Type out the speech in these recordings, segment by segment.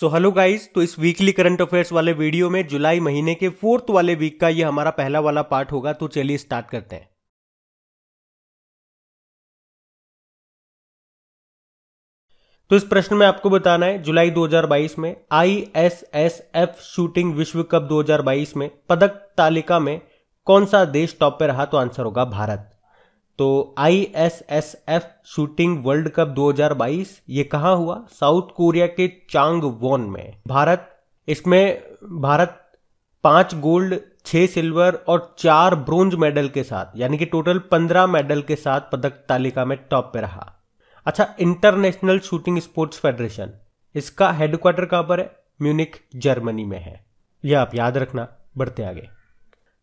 so hello guys तो इस weekly current affairs वाले वीडियो में जुलाई महीने के फोर्थ वाले वीक का ये हमारा पहला वाला पार्ट होगा तो चलिए स्टार्ट करते हैं तो इस प्रश्न में आपको बताना है जुलाई 2022 में आईएसएसएफ शूटिंग विश्व कप 2022 में पदक तालिका में कौन सा देश टॉप पे रहा तो आंसर होगा भारत तो एफ शूटिंग वर्ल्ड कप 2022 ये कहा हुआ साउथ कोरिया के चांग वोन में भारत इसमें भारत पांच गोल्ड छह सिल्वर और चार ब्रोंज मेडल के साथ यानी कि टोटल पंद्रह मेडल के साथ पदक तालिका में टॉप पे रहा अच्छा इंटरनेशनल शूटिंग स्पोर्ट्स फेडरेशन इसका हेडक्वार्टर कहां पर है म्यूनिक जर्मनी में है यह आप याद रखना बढ़ते आगे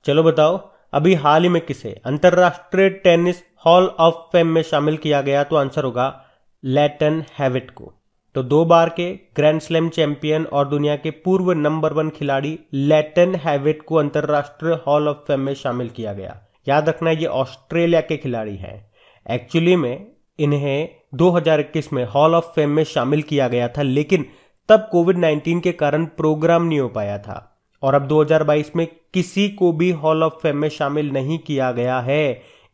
चलो बताओ अभी हाल ही में किसे अंतर्राष्ट्रीय टेनिस हॉल ऑफ फेम में शामिल किया गया तो आंसर होगा लेटन हैविट को तो दो बार के ग्रैंड स्लैम चैंपियन और दुनिया के पूर्व नंबर वन खिलाड़ी लेटन हैविट को अंतर्राष्ट्रीय हॉल ऑफ फेम में शामिल किया गया याद रखना ये ऑस्ट्रेलिया के खिलाड़ी हैं एक्चुअली में इन्हें 2021 में हॉल ऑफ फेम में शामिल किया गया था लेकिन तब कोविड 19 के कारण प्रोग्राम नहीं हो पाया था और अब 2022 में किसी को भी हॉल ऑफ फेम में शामिल नहीं किया गया है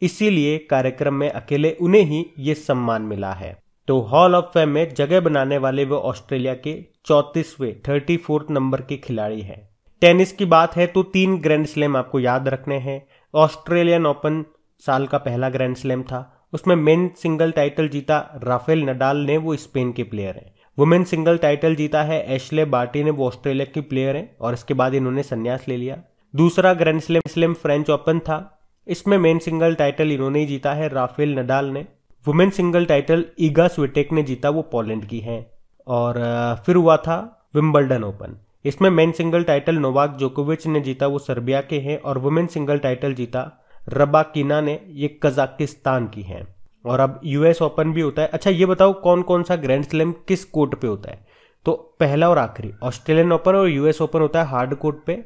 इसीलिए कार्यक्रम में अकेले उन्हें ही ये सम्मान मिला है तो हॉल ऑफ फेम में जगह बनाने वाले वे ऑस्ट्रेलिया के चौतीसवें थर्टी फोर्थ नंबर के खिलाड़ी हैं टेनिस की बात है तो तीन ग्रैंड स्लैम आपको याद रखने हैं ऑस्ट्रेलियन ओपन साल का पहला ग्रैंड स्लैम था उसमें मेन सिंगल टाइटल जीता राफेल नडाल ने वो स्पेन के प्लेयर हैं वुमेन सिंगल टाइटल जीता है एशले बार्टी ने वो ऑस्ट्रेलिया की प्लेयर है और इसके बाद इन्होंने संन्यास ले लिया दूसरा grand slam slam French open था इसमें मेन सिंगल टाइटल इन्होंने ही जीता है राफेल नडाल ने women single title Iga Swiatek ने जीता वो पोलैंड की है और फिर हुआ था विम्बल्डन ओपन इसमें मेन सिंगल टाइटल नोवाक जोकोविच ने जीता वो सर्बिया के हैं और वुमेन सिंगल टाइटल जीता रबाकिना ने ये कजाकिस्तान की हैं और अब यूएस ओपन भी होता है अच्छा ये बताओ कौन कौन सा ग्रैंड स्लैम किस कोर्ट पे होता है तो पहला और आखिरी ऑस्ट्रेलियन ओपन और यूएस ओपन होता है हार्ड कोर्ट पे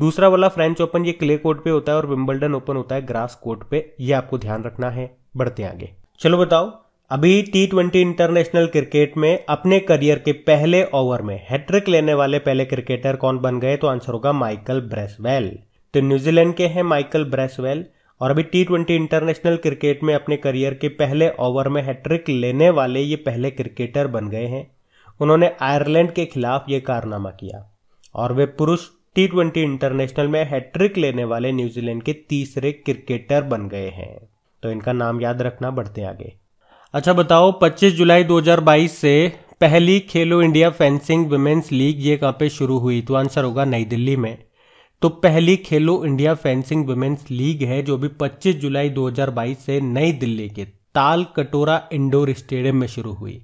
दूसरा वाला फ्रेंच ओपन ये क्ले कोर्ट पे होता है और विम्बल्डन ओपन होता है ग्रास कोर्ट पे ये आपको ध्यान रखना है बढ़ते आगे चलो बताओ अभी टी ट्वेंटी इंटरनेशनल क्रिकेट में अपने करियर के पहले ओवर में हैट्रिक लेने वाले पहले क्रिकेटर कौन बन गए तो आंसर होगा माइकल ब्रेसवेल तो न्यूजीलैंड के हैं माइकल ब्रेसवेल और अभी टी ट्वेंटी इंटरनेशनल क्रिकेट में अपने करियर के पहले ओवर में हैट्रिक लेने वाले ये पहले क्रिकेटर बन गए हैं उन्होंने आयरलैंड के खिलाफ ये कारनामा किया और वे पुरुष टी ट्वेंटी इंटरनेशनल में हैट्रिक लेने वाले न्यूजीलैंड के तीसरे क्रिकेटर बन गए हैं तो इनका नाम याद रखना बढ़ते आगे अच्छा बताओ 25 जुलाई 2022 से पहली खेलो इंडिया फेंसिंग वुमेन्स लीग ये कहाँ पे शुरू हुई तो आंसर होगा नई दिल्ली में तो पहली खेलो इंडिया फेंसिंग वुमेन्स लीग है जो अभी 25 जुलाई 2022 से नई दिल्ली के ताल कटोरा इंडोर स्टेडियम में शुरू हुई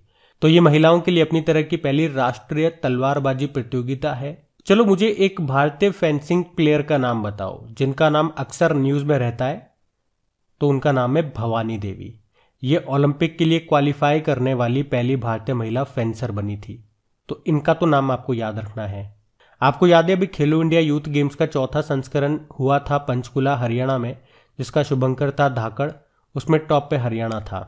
तो ये महिलाओं के लिए अपनी तरह की पहली राष्ट्रीय तलवारबाजी प्रतियोगिता है चलो मुझे एक भारतीय फेंसिंग प्लेयर का नाम बताओ जिनका नाम अक्सर न्यूज में रहता है तो उनका नाम है भवानी देवी ये ओलंपिक के लिए क्वालिफाई करने वाली पहली भारतीय महिला फेंसर बनी थी तो इनका तो नाम आपको याद रखना है आपको याद है अभी खेलो इंडिया यूथ गेम्स का चौथा संस्करण हुआ था पंचकुला हरियाणा में जिसका शुभंकर था धाकड़ उसमें टॉप पे हरियाणा था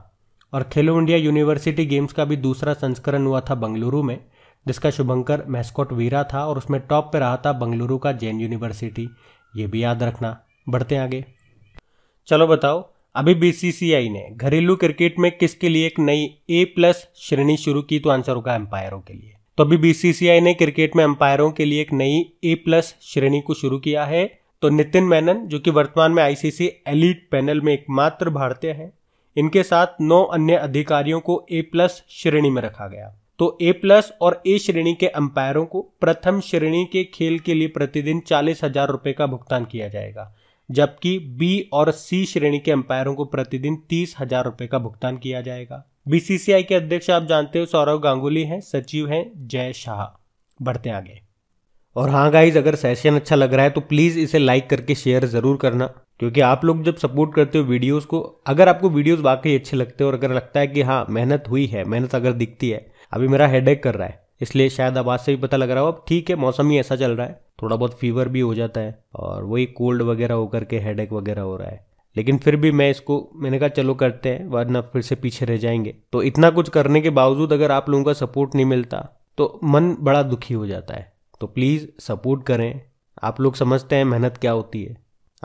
और खेलो इंडिया यूनिवर्सिटी गेम्स का भी दूसरा संस्करण हुआ था बंगलुरु में जिसका शुभंकर मैस्कॉट वीरा था और उसमें टॉप पे रहा था बंगलुरु का जैन यूनिवर्सिटी ये भी याद रखना बढ़ते आगे चलो बताओ अभी बीसीसीआई ने घरेलू क्रिकेट में किसके लिए एक नई ए प्लस श्रेणी शुरू की तो आंसर होगा एम्पायरों के लिए तो अभी बीसीसीआई ने क्रिकेट में अंपायरों के लिए एक नई ए प्लस श्रेणी को शुरू किया है तो नितिन मैनन जो कि वर्तमान में आईसीसी एलिट पैनल में एकमात्र भारतीय हैं इनके साथ नौ अन्य अधिकारियों को ए प्लस श्रेणी में रखा गया तो ए प्लस और ए श्रेणी के अंपायरों को प्रथम श्रेणी के खेल के लिए प्रतिदिन चालीस हजार रुपये का भुगतान किया जाएगा जबकि बी और सी श्रेणी के अंपायरों को प्रतिदिन तीस हजार रुपये का भुगतान किया जाएगा बीसीसीआई के अध्यक्ष आप जानते हो सौरव गांगुली हैं सचिव हैं जय शाह बढ़ते आगे और हाँ गाइज अगर सेशन अच्छा लग रहा है तो प्लीज़ इसे लाइक करके शेयर ज़रूर करना क्योंकि आप लोग जब सपोर्ट करते हो वीडियोस को अगर आपको वीडियोस वाकई अच्छे लगते हो और अगर लगता है कि हाँ मेहनत हुई है मेहनत अगर दिखती है अभी मेरा हेड कर रहा है इसलिए शायद आवाज़ से भी पता लग रहा हो अब ठीक है मौसम ही ऐसा चल रहा है थोड़ा बहुत फीवर भी हो जाता है और वही कोल्ड वगैरह होकर के हेड वगैरह हो रहा है लेकिन फिर भी मैं इसको मैंने कहा चलो करते हैं वरना फिर से पीछे रह जाएंगे तो इतना कुछ करने के बावजूद अगर आप लोगों का सपोर्ट नहीं मिलता तो मन बड़ा दुखी हो जाता है तो प्लीज़ सपोर्ट करें आप लोग समझते हैं मेहनत क्या होती है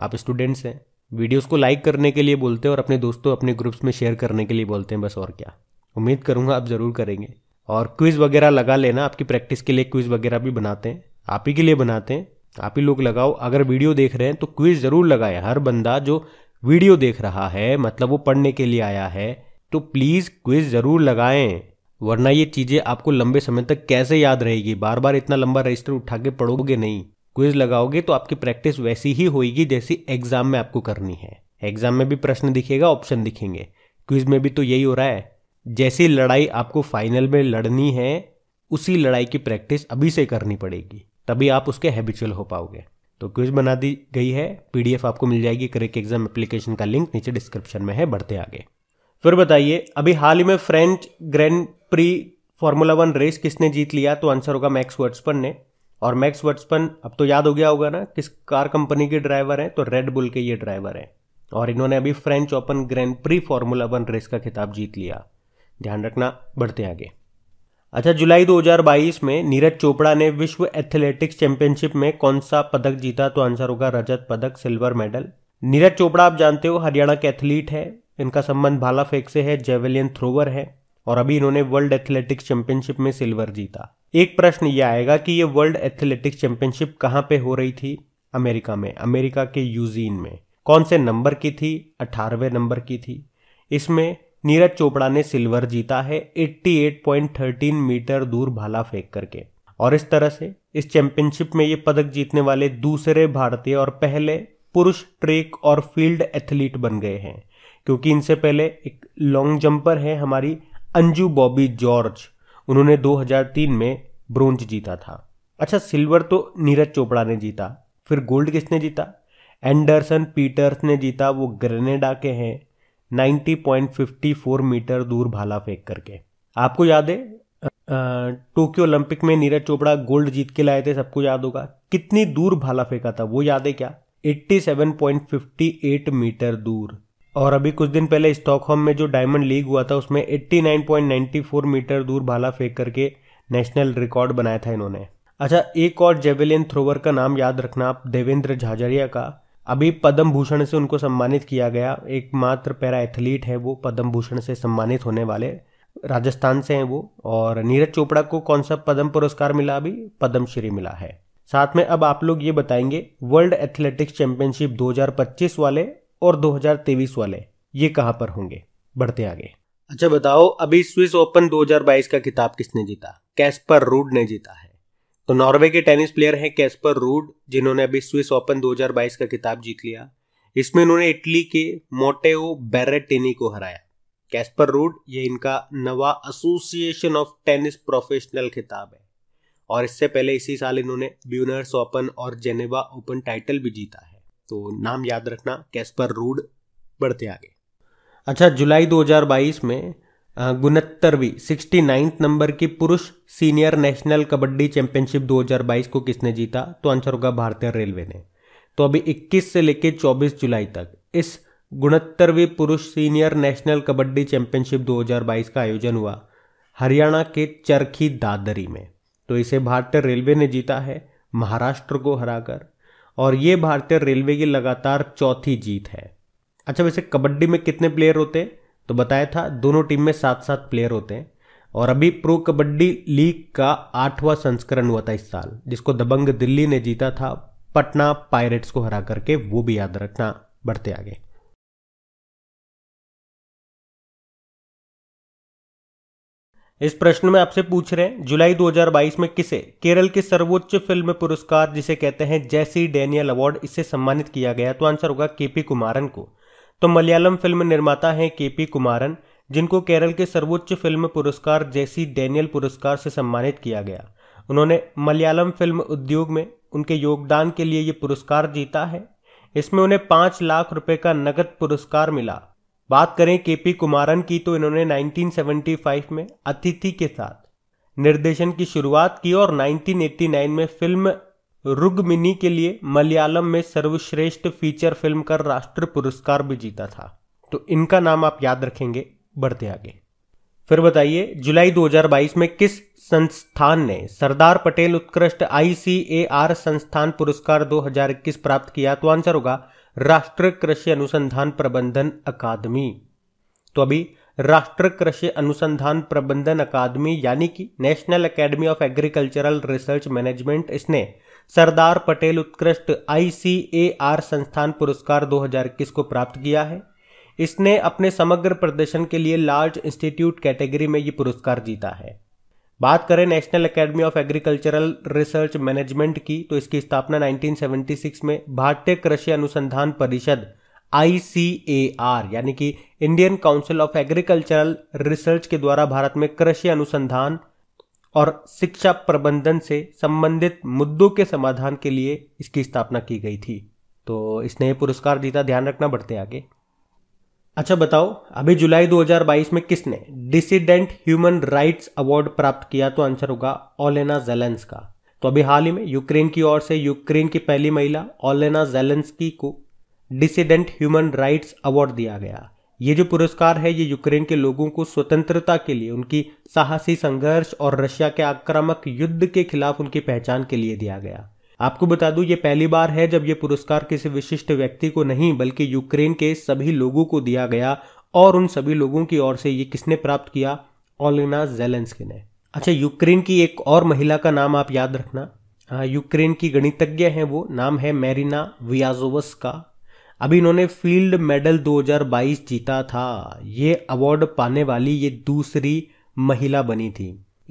आप स्टूडेंट्स हैं वीडियोस को लाइक करने के लिए बोलते हैं और अपने दोस्तों अपने ग्रुप्स में शेयर करने के लिए बोलते हैं बस और क्या उम्मीद करूँगा आप ज़रूर करेंगे और क्विज़ वगैरह लगा लेना आपकी प्रैक्टिस के लिए क्विज़ वगैरह भी बनाते हैं आप ही के लिए बनाते हैं आप ही लोग लगाओ अगर वीडियो देख रहे हैं तो क्विज़ ज़रूर लगाए हर बंदा जो वीडियो देख रहा है मतलब वो पढ़ने के लिए आया है तो प्लीज़ क्विज ज़रूर लगाएं वरना ये चीज़ें आपको लंबे समय तक कैसे याद रहेगी बार बार इतना लंबा रजिस्टर उठा के पढ़ोगे नहीं क्विज लगाओगे तो आपकी प्रैक्टिस वैसी ही होगी जैसी एग्जाम में आपको करनी है एग्जाम में भी प्रश्न दिखेगा ऑप्शन दिखेंगे क्विज में भी तो यही हो रहा है जैसी लड़ाई आपको फाइनल में लड़नी है उसी लड़ाई की प्रैक्टिस अभी से करनी पड़ेगी तभी आप उसके हैबिचुअल हो पाओगे तो क्विज बना दी गई है पीडीएफ आपको मिल जाएगी करेक्ट एग्जाम एप्लीकेशन का लिंक नीचे डिस्क्रिप्शन में है बढ़ते आगे फिर बताइए अभी हाल ही में French grand prix formula one race किसने जीत लिया तो आंसर होगा मैक्स वर्ट्सपन ने और मैक्स वर्ट्सपन अब तो याद हो गया होगा ना किस कार कंपनी के ड्राइवर हैं तो रेड बुल के ये ड्राइवर हैं और इन्होंने अभी French open grand prix formula one race का खिताब जीत लिया ध्यान रखना बढ़ते आगे अच्छा जुलाई 2022 में नीरज चोपड़ा ने विश्व एथलेटिक्स चैंपियनशिप में कौन सा पदक जीता तो आंसर होगा रजत पदक सिल्वर मेडल नीरज चोपड़ा आप जानते हो हरियाणा के एथलीट है इनका संबंध भाला फेंक से है जेवेलियन थ्रोवर है और अभी इन्होंने वर्ल्ड एथलेटिक्स चैंपियनशिप में सिल्वर जीता एक प्रश्न ये आएगा कि ये वर्ल्ड एथलेटिक्स चैंपियनशिप कहाँ पे हो रही थी अमेरिका में अमेरिका के यूजीन में कौन से नंबर की थी अठारहवें नंबर की थी इसमें नीरज चोपड़ा ने सिल्वर जीता है 88.13 मीटर दूर भाला फेंक करके और इस तरह से इस चैंपियनशिप में ये पदक जीतने वाले दूसरे भारतीय और पहले पुरुष ट्रेक और फील्ड एथलीट बन गए हैं क्योंकि इनसे पहले एक लॉन्ग जंपर है हमारी अंजू बॉबी जॉर्ज उन्होंने 2003 में ब्रोंज जीता था अच्छा सिल्वर तो नीरज चोपड़ा ने जीता फिर गोल्ड किसने जीता एंडरसन पीटर्स ने जीता वो ग्रेनेडा के हैं 90.54 मीटर दूर भाला फेंक करके आपको याद है टोक्यो ओलंपिक में नीरज चोपड़ा गोल्ड जीत के लाए थे सबको याद होगा कितनी दूर भाला फेंका था वो याद है क्या 87.58 मीटर दूर और अभी कुछ दिन पहले स्टॉकहोम में जो डायमंड लीग हुआ था उसमें 89.94 मीटर दूर भाला फेंक करके नेशनल रिकॉर्ड बनाया था इन्होंने अच्छा एक और जेवेलियन थ्रोवर का नाम याद रखना आप देवेंद्र झाझरिया का अभी पद्म भूषण से उनको सम्मानित किया गया एकमात्र पैरा एथलीट है वो पद्म भूषण से सम्मानित होने वाले राजस्थान से हैं वो और नीरज चोपड़ा को कौन सा पद्म पुरस्कार मिला अभी पद्मश्री मिला है साथ में अब आप लोग ये बताएंगे वर्ल्ड एथलेटिक्स चैंपियनशिप 2025 वाले और 2023 वाले ये कहाँ पर होंगे बढ़ते आगे अच्छा बताओ अभी स्विस ओपन 2022 का खिताब किसने जीता कैस्पर रूड ने जीता है तो नॉर्वे के टेनिस प्लेयर हैं कैस्पर रूड जिन्होंने अभी स्विस ओपन 2022 का खिताब जीत लिया इसमें उन्होंने इटली के मोटेओ बेरेटिनी को हराया कैस्पर रूड ये इनका नवा एसोसिएशन ऑफ टेनिस प्रोफेशनल खिताब है और इससे पहले इसी साल इन्होंने ब्यूनर्स ओपन और जेनेवा ओपन टाइटल भी जीता है तो नाम याद रखना कैस्पर रूड बढ़ते आगे अच्छा जुलाई 2022 में गुनहत्तरवीं सिक्सटी नाइन्थ नंबर की पुरुष सीनियर नेशनल कबड्डी चैंपियनशिप 2022 को किसने जीता तो आंसर होगा भारतीय रेलवे ने तो अभी 21 से लेकर 24 जुलाई तक इस गुणहत्तरवीं पुरुष सीनियर नेशनल कबड्डी चैंपियनशिप 2022 का आयोजन हुआ हरियाणा के चरखी दादरी में तो इसे भारतीय रेलवे ने जीता है महाराष्ट्र को हराकर और ये भारतीय रेलवे की लगातार चौथी जीत है अच्छा वैसे कबड्डी में कितने प्लेयर होते हैं तो बताया था दोनों टीम में सात सात प्लेयर होते हैं और अभी प्रो कबड्डी लीग का आठवां संस्करण हुआ था इस साल जिसको दबंग दिल्ली ने जीता था पटना पायरेट्स को हरा करके वो भी याद रखना बढ़ते आगे इस प्रश्न में आपसे पूछ रहे हैं जुलाई 2022 में किसे केरल के सर्वोच्च फिल्म पुरस्कार जिसे कहते हैं जैसी डेनियल अवार्ड इससे सम्मानित किया गया तो आंसर होगा केपी कुमारन को तो मलयालम फिल्म निर्माता हैं के पी कुमारन जिनको केरल के सर्वोच्च फिल्म पुरस्कार जैसी डेनियल पुरस्कार से सम्मानित किया गया उन्होंने मलयालम फिल्म उद्योग में उनके योगदान के लिए ये पुरस्कार जीता है इसमें उन्हें पाँच लाख रुपए का नगद पुरस्कार मिला बात करें के पी कुमारन की तो इन्होंने 1975 में अतिथि के साथ निर्देशन की शुरुआत की और 1989 में फिल्म रुगमिनी के लिए मलयालम में सर्वश्रेष्ठ फीचर फिल्म का राष्ट्र पुरस्कार भी जीता था तो इनका नाम आप याद रखेंगे बढ़ते आगे फिर बताइए जुलाई 2022 में किस संस्थान ने सरदार पटेल उत्कृष्ट आईसीएआर संस्थान पुरस्कार 2021 प्राप्त किया तो आंसर होगा राष्ट्र कृषि अनुसंधान प्रबंधन अकादमी तो अभी राष्ट्र कृषि अनुसंधान प्रबंधन अकादमी यानी कि national academy of agricultural research management इसने सरदार पटेल उत्कृष्ट आई संस्थान पुरस्कार 2021 को प्राप्त किया है इसने अपने समग्र प्रदर्शन के लिए लार्ज इंस्टीट्यूट कैटेगरी में ये पुरस्कार जीता है बात करें national academy of agricultural research management की तो इसकी स्थापना 1976 में भारतीय कृषि अनुसंधान परिषद आई यानी कि Indian council of agricultural research के द्वारा भारत में कृषि अनुसंधान और शिक्षा प्रबंधन से संबंधित मुद्दों के समाधान के लिए इसकी स्थापना की गई थी तो इसने ये पुरस्कार जीता ध्यान रखना बढ़ते आगे अच्छा बताओ अभी जुलाई 2022 में किसने डिसिडेंट ह्यूमन राइट्स अवार्ड प्राप्त किया तो आंसर होगा ओलेना जेलेंस का तो अभी हाल ही में यूक्रेन की ओर से यूक्रेन की पहली महिला ओलेना जेलेंस्की को डिसिडेंट ह्यूमन राइट्स अवार्ड दिया गया ये जो पुरस्कार है ये यूक्रेन के लोगों को स्वतंत्रता के लिए उनकी साहसी संघर्ष और रशिया के आक्रामक युद्ध के खिलाफ उनकी पहचान के लिए दिया गया आपको बता दूं ये पहली बार है जब ये पुरस्कार किसी विशिष्ट व्यक्ति को नहीं बल्कि यूक्रेन के सभी लोगों को दिया गया और उन सभी लोगों की ओर से ये किसने प्राप्त किया ओलिना जेलेंस्की ने अच्छा यूक्रेन की एक और महिला का नाम आप याद रखना हाँ, यूक्रेन की गणितज्ञ है वो नाम है मैरिना वियाजोवस का अभी इन्होंने फील्ड मेडल 2022 जीता था ये अवार्ड पाने वाली ये दूसरी महिला बनी थी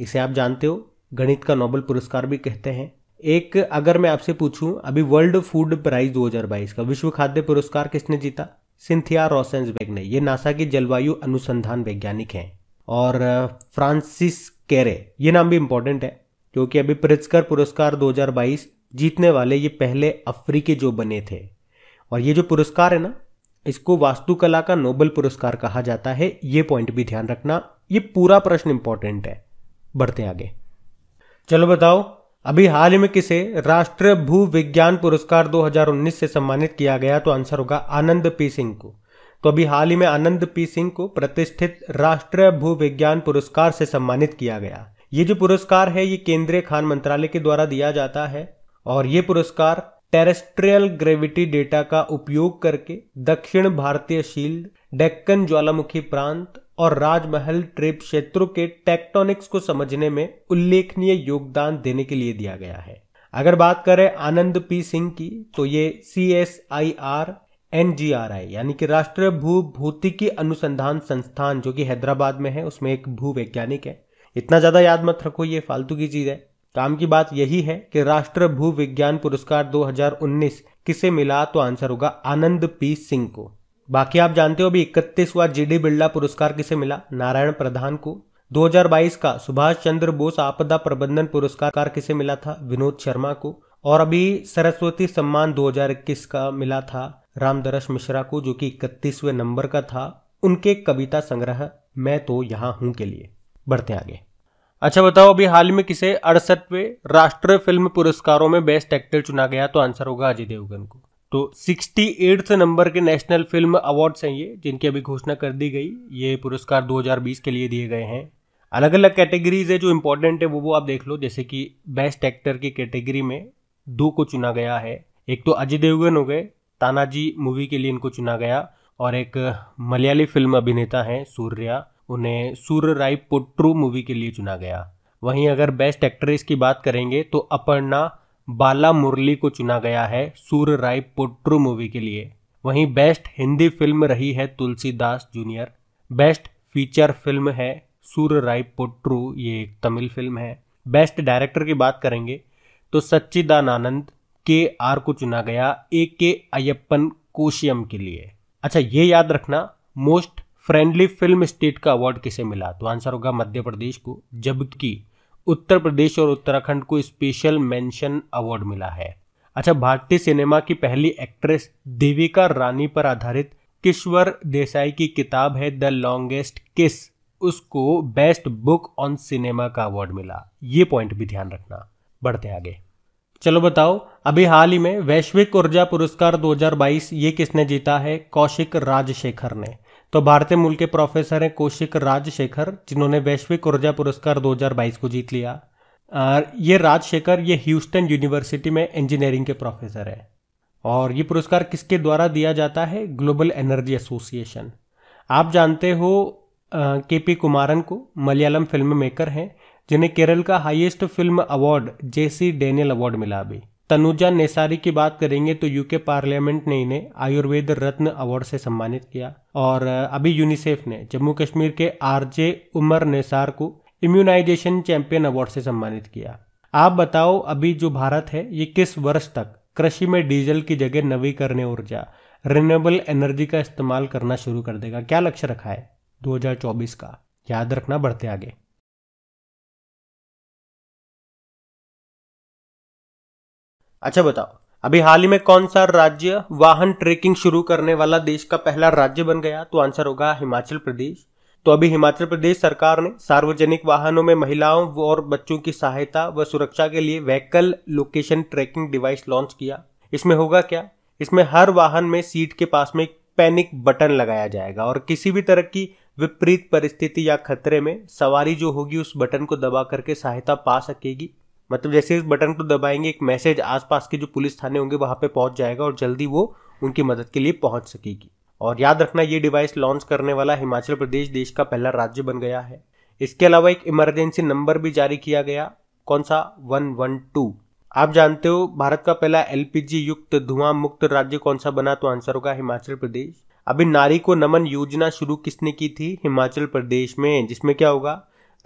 इसे आप जानते हो गणित का नोबल पुरस्कार भी कहते हैं एक अगर मैं आपसे पूछूं अभी वर्ल्ड फूड प्राइज 2022 का विश्व खाद्य पुरस्कार किसने जीता सिंथिया रोसेंसबेग ने ये नासा की जलवायु अनुसंधान वैज्ञानिक हैं और फ्रांसिस कैरे ये नाम भी इम्पोर्टेंट है क्योंकि अभी प्रिस्कर पुरस्कार 2022 जीतने वाले ये पहले अफ्रीकी जो बने थे और ये जो पुरस्कार है ना इसको वास्तुकला का नोबेल पुरस्कार कहा जाता है ये पॉइंट भी ध्यान रखना ये पूरा प्रश्न इंपॉर्टेंट है बढ़ते आगे चलो बताओ अभी हाल ही में किसे राष्ट्रीय भू विज्ञान पुरस्कार 2019 से सम्मानित किया गया तो आंसर होगा आनंद पी सिंह को तो अभी हाल ही में आनंद पी सिंह को प्रतिष्ठित राष्ट्रीय भू विज्ञान पुरस्कार से सम्मानित किया गया ये जो पुरस्कार है ये केंद्रीय खान मंत्रालय के द्वारा दिया जाता है और ये पुरस्कार टेरेस्ट्रियल ग्रेविटी डेटा का उपयोग करके दक्षिण भारतीय शील्ड डेक्कन ज्वालामुखी प्रांत और राजमहल ट्रिप क्षेत्रों के टेक्टोनिक्स को समझने में उल्लेखनीय योगदान देने के लिए दिया गया है अगर बात करें आनंद पी सिंह की तो ये C S I R N G R I यानी कि राष्ट्रीय भू भौतिकी अनुसंधान संस्थान जो कि हैदराबाद में है उसमें एक भू वैज्ञानिक है इतना ज्यादा याद मत रखो ये फालतू की चीज है काम की बात यही है कि राष्ट्र भू विज्ञान पुरस्कार 2019 किसे मिला तो आंसर होगा आनंद पी सिंह को बाकी आप जानते हो अभी इकतीसवा जी डी बिरला पुरस्कार किसे मिला नारायण प्रधान को 2022 का सुभाष चंद्र बोस आपदा प्रबंधन पुरस्कार किसे मिला था विनोद शर्मा को और अभी सरस्वती सम्मान 2021 का मिला था रामदरस मिश्रा को जो कि इकतीसवें नंबर का था उनके कविता संग्रह मैं तो यहाँ हूं के लिए बढ़ते आगे अच्छा बताओ अभी हाल में किसे अड़सठवें राष्ट्रीय फिल्म पुरस्कारों में बेस्ट एक्टर चुना गया तो आंसर होगा अजय देवगन को तो सिक्सटी एट्थ नंबर के नेशनल फिल्म अवार्ड्स हैं ये जिनकी अभी घोषणा कर दी गई ये पुरस्कार 2020 के लिए दिए गए हैं अलग अलग कैटेगरीज है जो इम्पोर्टेंट है वो वो आप देख लो जैसे कि बेस्ट एक्टर की कैटेगरी में दो को चुना गया है एक तो अजय देवगन हो गए तानाजी मूवी के लिए इनको चुना गया और एक मलयाली फिल्म अभिनेता हैं सूर्या उन्हें सूर्य राय पोट्रू मूवी के लिए चुना गया वहीं अगर बेस्ट एक्ट्रेस की बात करेंगे तो अपर्णा बाला मुरली को चुना गया है सूर्य राय पोट्रू मूवी के लिए वहीं बेस्ट हिंदी फिल्म रही है Tulsidas junior best feature film है सूर्य राय पोट्रू ये एक तमिल फिल्म है बेस्ट डायरेक्टर की बात करेंगे तो सच्चिदानंद के आर को चुना गया ए के अयप्पन कोशियम के लिए अच्छा ये याद रखना मोस्ट फ्रेंडली फिल्म स्टेट का अवार्ड किसे मिला तो आंसर होगा मध्य प्रदेश को जबकि उत्तर प्रदेश और उत्तराखंड को स्पेशल मेंशन अवार्ड मिला है अच्छा भारतीय सिनेमा की पहली एक्ट्रेस देविका रानी पर आधारित किश्वर देसाई की किताब है द लॉन्गेस्ट किस उसको बेस्ट बुक ऑन सिनेमा का अवार्ड मिला ये पॉइंट भी ध्यान रखना बढ़ते आगे चलो बताओ अभी हाल ही में वैश्विक ऊर्जा पुरस्कार 2022 ये किसने जीता है कौशिक राजशेखर ने तो भारतीय मूल के प्रोफेसर हैं कौशिक राजशेखर जिन्होंने वैश्विक ऊर्जा पुरस्कार 2022 को जीत लिया और ये राजशेखर ये ह्यूस्टन यूनिवर्सिटी में इंजीनियरिंग के प्रोफेसर है और ये पुरस्कार किसके द्वारा दिया जाता है ग्लोबल एनर्जी एसोसिएशन आप जानते हो के पी कुमारन को मलयालम फिल्म मेकर हैं जिन्हें केरल का highest film award J C Daniel award मिला अभी तनुजा नेसारी की बात करेंगे तो यूके पार्लियामेंट ने इन्हें आयुर्वेद रत्न अवार्ड से सम्मानित किया और अभी यूनिसेफ ने जम्मू कश्मीर के आरजे उमर नेसार को इम्यूनाइजेशन चैंपियन अवार्ड से सम्मानित किया आप बताओ अभी जो भारत है ये किस वर्ष तक कृषि में डीजल की जगह नवीकरण ऊर्जा रिन्यूएबल एनर्जी का इस्तेमाल करना शुरू कर देगा क्या लक्ष्य रखा है 2024 का याद रखना बढ़ते आगे अच्छा बताओ अभी हाल ही में कौन सा राज्य वाहन ट्रेकिंग शुरू करने वाला देश का पहला राज्य बन गया तो आंसर होगा हिमाचल प्रदेश तो अभी हिमाचल प्रदेश सरकार ने सार्वजनिक वाहनों में महिलाओं और बच्चों की सहायता व सुरक्षा के लिए vehicle location tracking device launch किया इसमें होगा क्या इसमें हर वाहन में सीट के पास में एक पैनिक बटन लगाया जाएगा और किसी भी तरह की विपरीत परिस्थिति या खतरे में सवारी जो होगी उस बटन को दबा करके सहायता पा सकेगी मतलब जैसे इस बटन को दबाएंगे एक मैसेज आसपास के जो पुलिस थाने होंगे वहाँ पे पहुँच जाएगा और जल्दी वो उनकी मदद के लिए पहुँच सकेगी और याद रखना ये डिवाइस लॉन्च करने वाला हिमाचल प्रदेश देश का पहला राज्य बन गया है इसके अलावा एक इमरजेंसी नंबर भी जारी किया गया कौन सा वन वन टू आप जानते हो भारत का पहला एलपीजी युक्त धुआं मुक्त राज्य कौन सा बना तो आंसर होगा हिमाचल प्रदेश अभी नारी को नमन योजना शुरू किसने की थी हिमाचल प्रदेश में जिसमें क्या होगा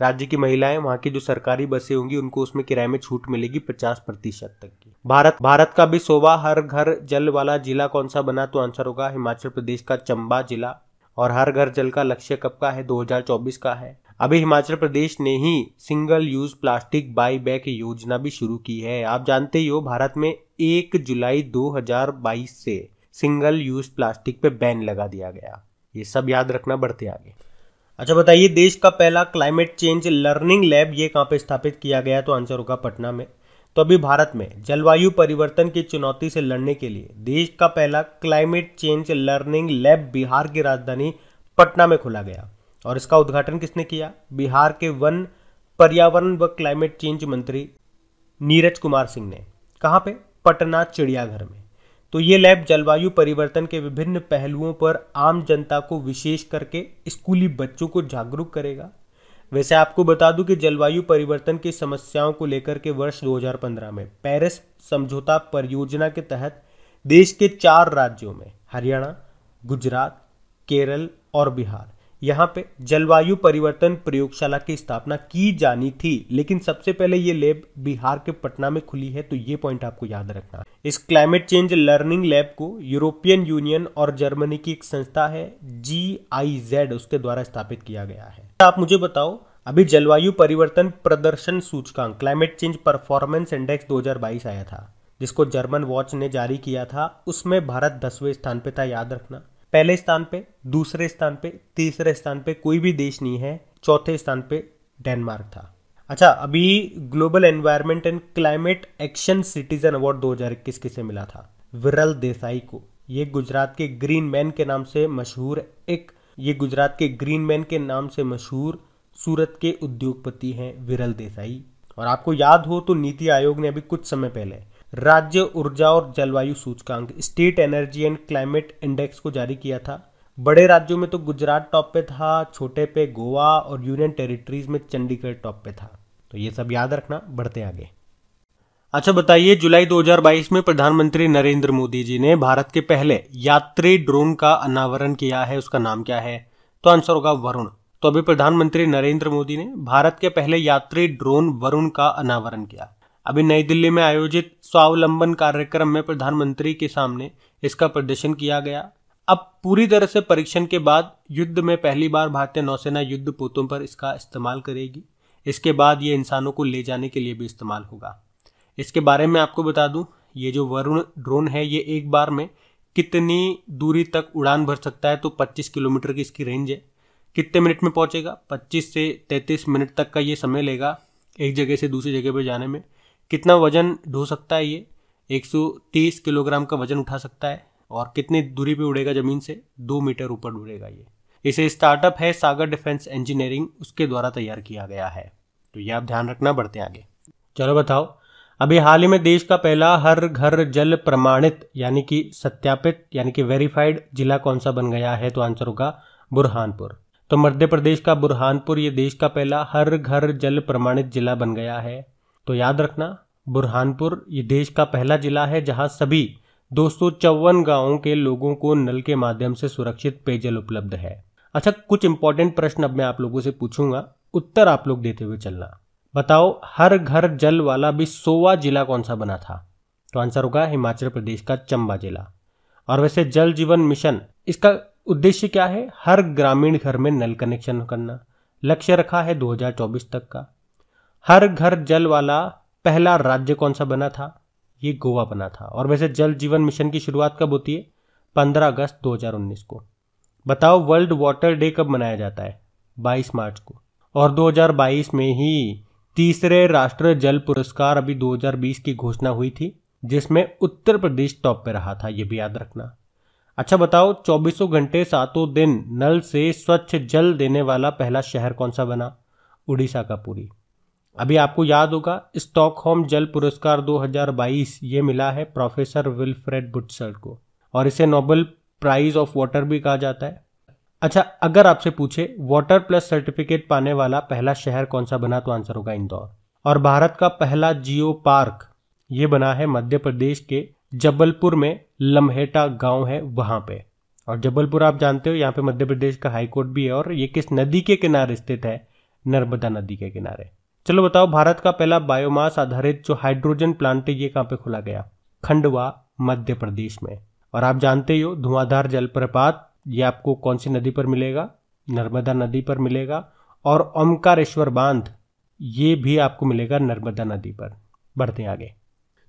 राज्य की महिलाएं वहाँ की जो सरकारी बसें होंगी उनको उसमें किराए में छूट मिलेगी पचास प्रतिशत तक की भारत भारत का भी सोवा हर घर जल वाला जिला कौन सा बना तो आंसर होगा हिमाचल प्रदेश का चंबा जिला और हर घर जल का लक्ष्य कब का है 2024 का है अभी हिमाचल प्रदेश ने ही single use plastic buy back योजना भी शुरू की है आप जानते ही हो भारत में एक जुलाई दो से सिंगल यूज प्लास्टिक पे बैन लगा दिया गया ये सब याद रखना बढ़ते आगे अच्छा बताइए देश का पहला क्लाइमेट चेंज लर्निंग लैब ये कहाँ पे स्थापित किया गया तो आंसर होगा पटना में तो अभी भारत में जलवायु परिवर्तन की चुनौती से लड़ने के लिए देश का पहला climate change learning lab Bihar की राजधानी पटना में खोला गया और इसका उद्घाटन किसने किया बिहार के वन पर्यावरण व क्लाइमेट चेंज मंत्री नीरज कुमार सिंह ने कहाँ पे पटना चिड़ियाघर में तो ये लैब जलवायु परिवर्तन के विभिन्न पहलुओं पर आम जनता को विशेष करके स्कूली बच्चों को जागरूक करेगा वैसे आपको बता दूं कि जलवायु परिवर्तन की समस्याओं को लेकर के वर्ष 2015 में पेरिस समझौता परियोजना के तहत देश के चार राज्यों में हरियाणा गुजरात केरल और बिहार यहाँ पे जलवायु परिवर्तन प्रयोगशाला की स्थापना की जानी थी लेकिन सबसे पहले ये लैब बिहार के पटना में खुली है तो ये पॉइंट आपको याद रखना इस क्लाइमेट चेंज लर्निंग लैब को यूरोपियन यूनियन और जर्मनी की एक संस्था है जी आई जेड उसके द्वारा स्थापित किया गया है आप मुझे बताओ अभी जलवायु परिवर्तन प्रदर्शन सूचकांक क्लाइमेट चेंज परफॉर्मेंस इंडेक्स दो आया था जिसको जर्मन वॉच ने जारी किया था उसमें भारत दसवें स्थान पे था याद रखना पहले स्थान पे दूसरे स्थान पे तीसरे स्थान पे कोई भी देश नहीं है चौथे स्थान पे डेनमार्क था अच्छा अभी global environment and climate action citizen award 2021 किसे मिला था विरल देसाई को ये गुजरात के ग्रीन मैन के नाम से मशहूर एक ये गुजरात के ग्रीन मैन के नाम से मशहूर सूरत के उद्योगपति हैं विरल देसाई और आपको याद हो तो नीति आयोग ने अभी कुछ समय पहले राज्य ऊर्जा और जलवायु सूचकांक state energy and climate index को जारी किया था बड़े राज्यों में तो गुजरात टॉप पे था छोटे पे गोवा और यूनियन टेरिटरीज में चंडीगढ़ टॉप पे था तो ये सब याद रखना बढ़ते आगे अच्छा बताइए जुलाई 2022 में प्रधानमंत्री नरेंद्र मोदी जी ने भारत के पहले यात्री ड्रोन का अनावरण किया है उसका नाम क्या है तो आंसर होगा वरुण तो अभी प्रधानमंत्री नरेंद्र मोदी ने भारत के पहले यात्री ड्रोन वरुण का अनावरण किया अभी नई दिल्ली में आयोजित स्वावलंबन कार्यक्रम में प्रधानमंत्री के सामने इसका प्रदर्शन किया गया अब पूरी तरह से परीक्षण के बाद युद्ध में पहली बार भारतीय नौसेना युद्ध पोतों पर इसका इस्तेमाल करेगी इसके बाद ये इंसानों को ले जाने के लिए भी इस्तेमाल होगा इसके बारे में आपको बता दूं ये जो वरुण ड्रोन है ये एक बार में कितनी दूरी तक उड़ान भर सकता है तो 25 किलोमीटर की इसकी रेंज है कितने मिनट में पहुंचेगा 25 से 33 मिनट तक का ये समय लेगा एक जगह से दूसरी जगह पर जाने में कितना वजन ढो सकता है ये 130 किलोग्राम का वजन उठा सकता है और कितनी दूरी पे उड़ेगा ज़मीन से दो मीटर ऊपर उड़ेगा ये इसे स्टार्टअप है सागर डिफेंस इंजीनियरिंग उसके द्वारा तैयार किया गया है तो ये आप ध्यान रखना बढ़ते आगे चलो बताओ अभी हाल ही में देश का पहला हर घर जल प्रमाणित यानी कि सत्यापित यानी कि वेरीफाइड जिला कौन सा बन गया है तो आंसर होगा बुरहानपुर तो मध्य प्रदेश का बुरहानपुर ये देश का पहला हर घर जल प्रमाणित जिला बन गया है तो याद रखना बुरहानपुर ये देश का पहला जिला है जहां सभी दो गांवों के लोगों को नल के माध्यम से सुरक्षित पेयजल उपलब्ध है अच्छा कुछ इंपॉर्टेंट प्रश्न अब मैं आप लोगों से पूछूंगा उत्तर आप लोग देते हुए चलना बताओ हर घर जल वाला भी सोवा जिला कौन सा बना था तो आंसर होगा हिमाचल प्रदेश का चंबा जिला और वैसे जल जीवन मिशन इसका उद्देश्य क्या है हर ग्रामीण घर में नल कनेक्शन करना लक्ष्य रखा है 2024 तक का हर घर जल वाला पहला राज्य कौन सा बना था ये गोवा बना था और वैसे जल जीवन मिशन की शुरुआत कब होती है 15 अगस्त 2019 को बताओ वर्ल्ड वाटर डे कब मनाया जाता है 22 मार्च को और 2022 में ही तीसरे राष्ट्रीय जल पुरस्कार अभी 2020 की घोषणा हुई थी जिसमें उत्तर प्रदेश टॉप पे रहा था ये भी याद रखना अच्छा बताओ चौबीसों घंटे सातों दिन नल से स्वच्छ जल देने वाला पहला शहर कौन सा बना उड़ीसा का पूरी अभी आपको याद होगा स्टॉकहोम जल पुरस्कार 2022 ये मिला है प्रोफेसर विल्फ्रेड बुटसर को और इसे नोबेल प्राइज ऑफ वाटर भी कहा जाता है अच्छा अगर आपसे पूछे वाटर प्लस सर्टिफिकेट पाने वाला पहला शहर कौन सा बना तो आंसर होगा इंदौर और भारत का पहला जियो पार्क ये बना है मध्य प्रदेश के जबलपुर में लम्हेटा गांव है वहां पे और जबलपुर आप जानते हो यहाँ पे मध्य प्रदेश का हाईकोर्ट भी है और ये किस नदी के किनारे स्थित है नर्मदा नदी के किनारे चलो बताओ भारत का पहला बायोमास आधारित जो हाइड्रोजन प्लांट ये कहाँ पे खोला गया खंडवा मध्य प्रदेश में और आप जानते ही हो धुआंधार जलप्रपात ये आपको कौन सी नदी पर मिलेगा नर्मदा नदी पर मिलेगा और ओमकारेश्वर बांध ये भी आपको मिलेगा नर्मदा नदी पर बढ़ते आगे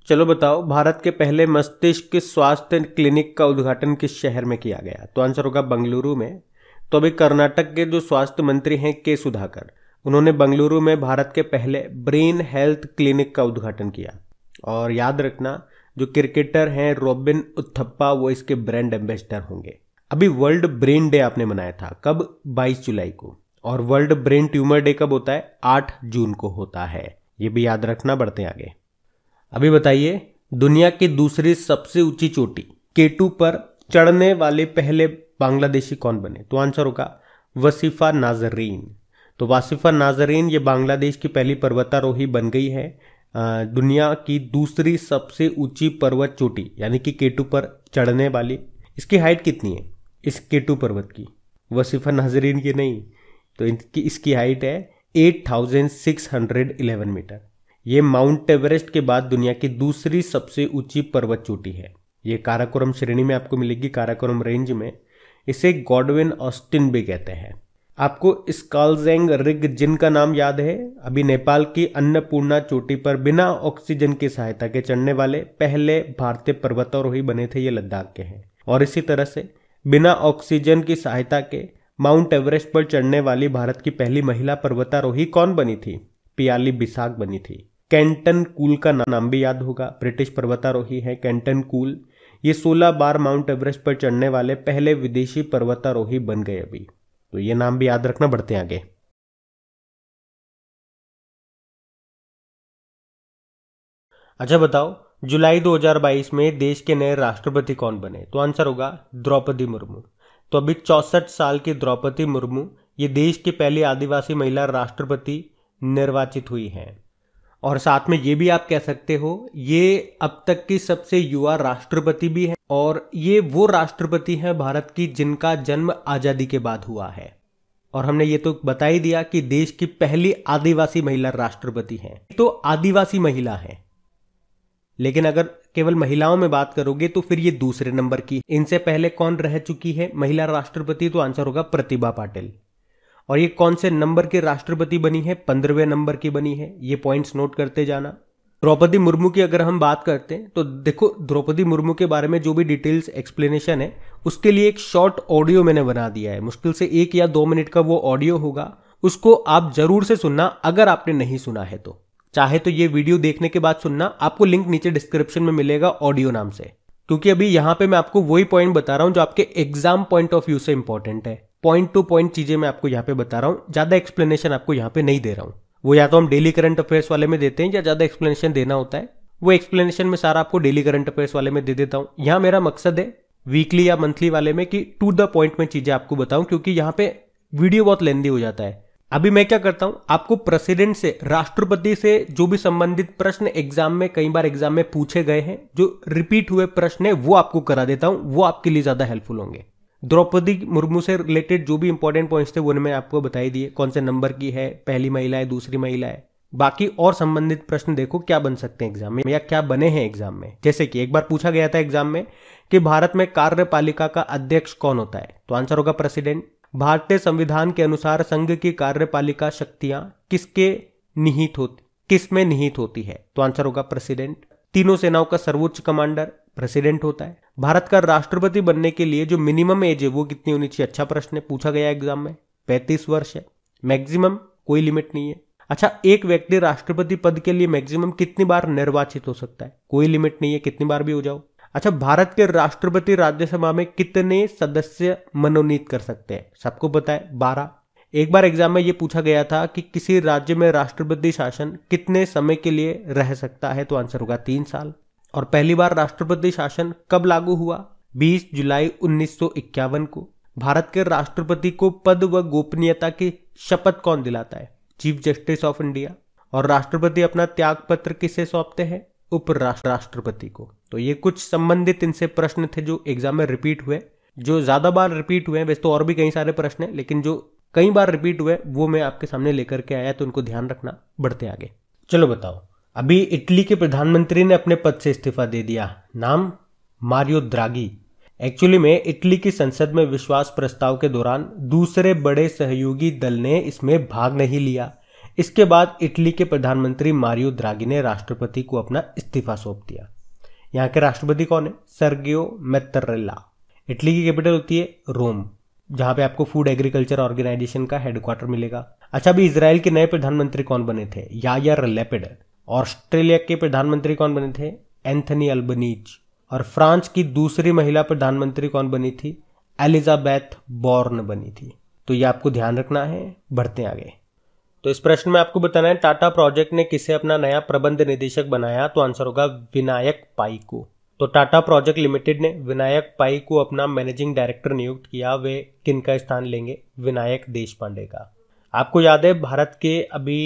चलो बताओ भारत के पहले मस्तिष्क स्वास्थ्य क्लिनिक का उद्घाटन किस शहर में किया गया तो आंसर होगा बंगलुरु में तो अभी कर्नाटक के जो स्वास्थ्य मंत्री हैं के सुधाकर उन्होंने बंगलुरु में भारत के पहले ब्रेन हेल्थ क्लिनिक का उद्घाटन किया और याद रखना जो क्रिकेटर हैं रॉबिन उत्थप्पा वो इसके ब्रांड एम्बेसडर होंगे अभी वर्ल्ड ब्रेन डे आपने मनाया था कब 22 जुलाई को और वर्ल्ड ब्रेन ट्यूमर डे कब होता है 8 जून को होता है ये भी याद रखना बढ़ते आगे अभी बताइए दुनिया की दूसरी सबसे ऊंची चोटी केटू पर चढ़ने वाले पहले बांग्लादेशी कौन बने तो आंसर होगा वसीफा नाजरीन तो वासिफा नाजरीन ये बांग्लादेश की पहली पर्वतारोही बन गई है दुनिया की दूसरी सबसे ऊंची पर्वत चोटी यानी कि केटू पर चढ़ने वाली इसकी हाइट कितनी है इस केटू पर्वत की वसीफा नाजरीन की नहीं तो इनकी इसकी हाइट है 8,611 मीटर ये माउंट एवरेस्ट के बाद दुनिया की दूसरी सबसे ऊंची पर्वत चोटी है ये काराकोरम श्रेणी में आपको मिलेगी काराकोरम रेंज में इसे गॉडविन ऑस्टिन भी कहते हैं आपको स्कालजेंग रिग जिनका नाम याद है अभी नेपाल की अन्नपूर्णा चोटी पर बिना ऑक्सीजन की सहायता के चढ़ने वाले पहले भारतीय पर्वतारोही बने थे ये लद्दाख के हैं और इसी तरह से बिना ऑक्सीजन की सहायता के माउंट एवरेस्ट पर चढ़ने वाली भारत की पहली महिला पर्वतारोही कौन बनी थी पियाली बिसाक बनी थी कैंटन कूल का नाम भी याद होगा ब्रिटिश पर्वतारोही है कैंटन कूल ये 16 बार माउंट एवरेस्ट पर चढ़ने वाले पहले विदेशी पर्वतारोही बन गए अभी तो ये नाम भी याद रखना बढ़ते हैं आगे अच्छा बताओ जुलाई 2022 में देश के नए राष्ट्रपति कौन बने तो आंसर होगा द्रौपदी मुर्मू तो अभी चौसठ साल की द्रौपदी मुर्मू ये देश की पहली आदिवासी महिला राष्ट्रपति निर्वाचित हुई हैं और साथ में ये भी आप कह सकते हो ये अब तक की सबसे युवा राष्ट्रपति भी है और ये वो राष्ट्रपति हैं भारत की जिनका जन्म आज़ादी के बाद हुआ है और हमने ये तो बता ही दिया कि देश की पहली आदिवासी महिला राष्ट्रपति हैं तो आदिवासी महिला है लेकिन अगर केवल महिलाओं में बात करोगे तो फिर ये दूसरे नंबर की इनसे पहले कौन रह चुकी है महिला राष्ट्रपति तो आंसर होगा प्रतिभा पाटिल और ये कौन से नंबर के राष्ट्रपति बनी है पंद्रहवें नंबर की बनी है ये पॉइंट्स नोट करते जाना द्रौपदी मुर्मू की अगर हम बात करते हैं तो देखो द्रौपदी मुर्मू के बारे में जो भी डिटेल्स एक्सप्लेनेशन है उसके लिए एक शॉर्ट ऑडियो मैंने बना दिया है मुश्किल से एक या दो मिनट का वो ऑडियो होगा उसको आप जरूर से सुनना अगर आपने नहीं सुना है तो चाहे तो ये वीडियो देखने के बाद सुनना आपको लिंक नीचे डिस्क्रिप्शन में मिलेगा ऑडियो नाम से क्योंकि अभी यहाँ पे मैं आपको वही पॉइंट बता रहा हूँ जो आपके एग्जाम पॉइंट ऑफ व्यू से इंपॉर्टेंट है पॉइंट टू पॉइंट चीजें मैं आपको यहाँ पे बता रहा हूँ ज्यादा एक्सप्लेनेशन आपको यहाँ पे नहीं दे रहा हूँ वो या तो हम डेली करंट अफेयर्स वाले में देते हैं या ज्यादा एक्सप्लेनेशन देना होता है वो एक्सप्लेनेशन में सारा आपको डेली करंट अफेयर्स वाले में दे देता हूँ यहाँ मेरा मकसद है वीकली या मंथली वाले में कि टू द पॉइंट में चीजें आपको बताऊं क्योंकि यहाँ पे वीडियो बहुत लेंदी हो जाता है अभी मैं क्या करता हूं आपको प्रेसिडेंट से राष्ट्रपति से जो भी संबंधित प्रश्न एग्जाम में कई बार एग्जाम में पूछे गए हैं जो रिपीट हुए प्रश्न है वो आपको करा देता हूं वो आपके लिए ज्यादा हेल्पफुल होंगे द्रौपदी मुर्मू से रिलेटेड जो भी इंपॉर्टेंट पॉइंट्स थे वो उनमें आपको बताई दिए कौन से नंबर की है पहली महिला है दूसरी महिला है बाकी और संबंधित प्रश्न देखो क्या बन सकते हैं एग्जाम में या क्या बने हैं एग्जाम में जैसे कि एक बार पूछा गया था एग्जाम में कि भारत में कार्यपालिका का अध्यक्ष कौन होता है तो आंसर होगा प्रेसिडेंट भारतीय संविधान के अनुसार संघ की कार्यपालिका शक्तियां किसके निहित होती किस में निहित होती है तो आंसर होगा प्रेसिडेंट तीनों सेनाओं का सर्वोच्च कमांडर प्रेसिडेंट होता है भारत का राष्ट्रपति बनने के लिए जो मिनिमम एज है वो कितनी होनी चाहिए अच्छा प्रश्न है पूछा गया एग्जाम में पैंतीस वर्ष है मैक्सिमम कोई लिमिट नहीं है अच्छा एक व्यक्ति राष्ट्रपति पद के लिए मैक्सिमम कितनी बार निर्वाचित हो सकता है कोई लिमिट नहीं है कितनी बार भी हो जाओ अच्छा भारत के राष्ट्रपति राज्यसभा में कितने सदस्य मनोनीत कर सकते हैं सबको पता है बारह एक बार एग्जाम में ये पूछा गया था कि किसी राज्य में राष्ट्रपति शासन कितने समय के लिए रह सकता है तो आंसर होगा तीन साल और पहली बार राष्ट्रपति शासन कब लागू हुआ 20 जुलाई 1951 को भारत के राष्ट्रपति को पद व गोपनीयता की शपथ कौन दिलाता है चीफ जस्टिस ऑफ इंडिया और राष्ट्रपति अपना त्याग पत्र किसे सौंपते हैं उपराष्ट्र राष्ट्रपति को तो ये कुछ संबंधित इनसे प्रश्न थे जो एग्जाम में रिपीट हुए जो ज्यादा बार रिपीट हुए हैं वैसे तो और भी कई सारे प्रश्न हैं लेकिन जो कई बार रिपीट हुए वो मैं आपके सामने लेकर के आया तो उनको ध्यान रखना बढ़ते आगे चलो बताओ अभी इटली के प्रधानमंत्री ने अपने पद से इस्तीफा दे दिया नाम मारियो द्रागी एक्चुअली में इटली की संसद में विश्वास प्रस्ताव के दौरान दूसरे बड़े सहयोगी दल ने इसमें भाग नहीं लिया इसके बाद इटली के प्रधानमंत्री मारियो द्रागी ने राष्ट्रपति को अपना इस्तीफा सौंप दिया यहाँ के राष्ट्रपति कौन है सर्गियो मेतरेला इटली की कैपिटल होती है रोम जहां पे आपको फूड एग्रीकल्चर ऑर्गेनाइजेशन का हेडक्वार्टर मिलेगा अच्छा अभी इसराइल के नए प्रधानमंत्री कौन बने थे यायर लेपिड ऑस्ट्रेलिया के प्रधानमंत्री कौन बने थे एंथनी अल्बनीज और फ्रांस की दूसरी महिला प्रधानमंत्री कौन बनी थी एलिजाबेथ बॉर्न बनी थी तो ये आपको ध्यान रखना है बढ़ते आगे तो इस प्रश्न में आपको बताना है टाटा प्रोजेक्ट ने किसे अपना नया प्रबंध निदेशक बनाया तो आंसर होगा विनायक पाई को तो टाटा प्रोजेक्ट लिमिटेड ने विनायक पाई को अपना मैनेजिंग डायरेक्टर नियुक्त किया वे किनका स्थान लेंगे विनायक देश पांडे का आपको याद है भारत के अभी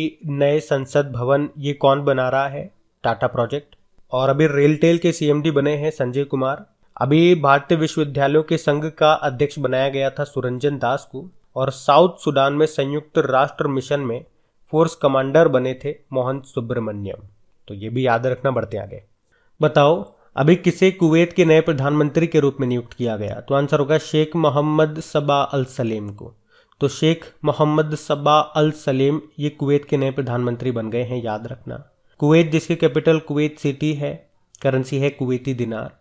नए संसद भवन ये कौन बना रहा है टाटा प्रोजेक्ट और अभी रेलटेल के सीएमडी बने हैं संजय कुमार अभी भारतीय विश्वविद्यालयों के संघ का अध्यक्ष बनाया गया था सुरंजन दास को और साउथ सुडान में संयुक्त राष्ट्र मिशन में फोर्स कमांडर बने थे मोहन सुब्रमण्यम तो ये भी याद रखना बढ़ते आगे बताओ अभी किसे कुवैत के नए प्रधानमंत्री के रूप में नियुक्त किया गया तो आंसर होगा शेख मोहम्मद सबा अल सलीम को तो शेख मोहम्मद सबा अल सलीम ये कुवैत के नए प्रधानमंत्री बन गए हैं याद रखना कुवैत जिसके कैपिटल कुवैत सिटी है करेंसी है कुवैती दिनार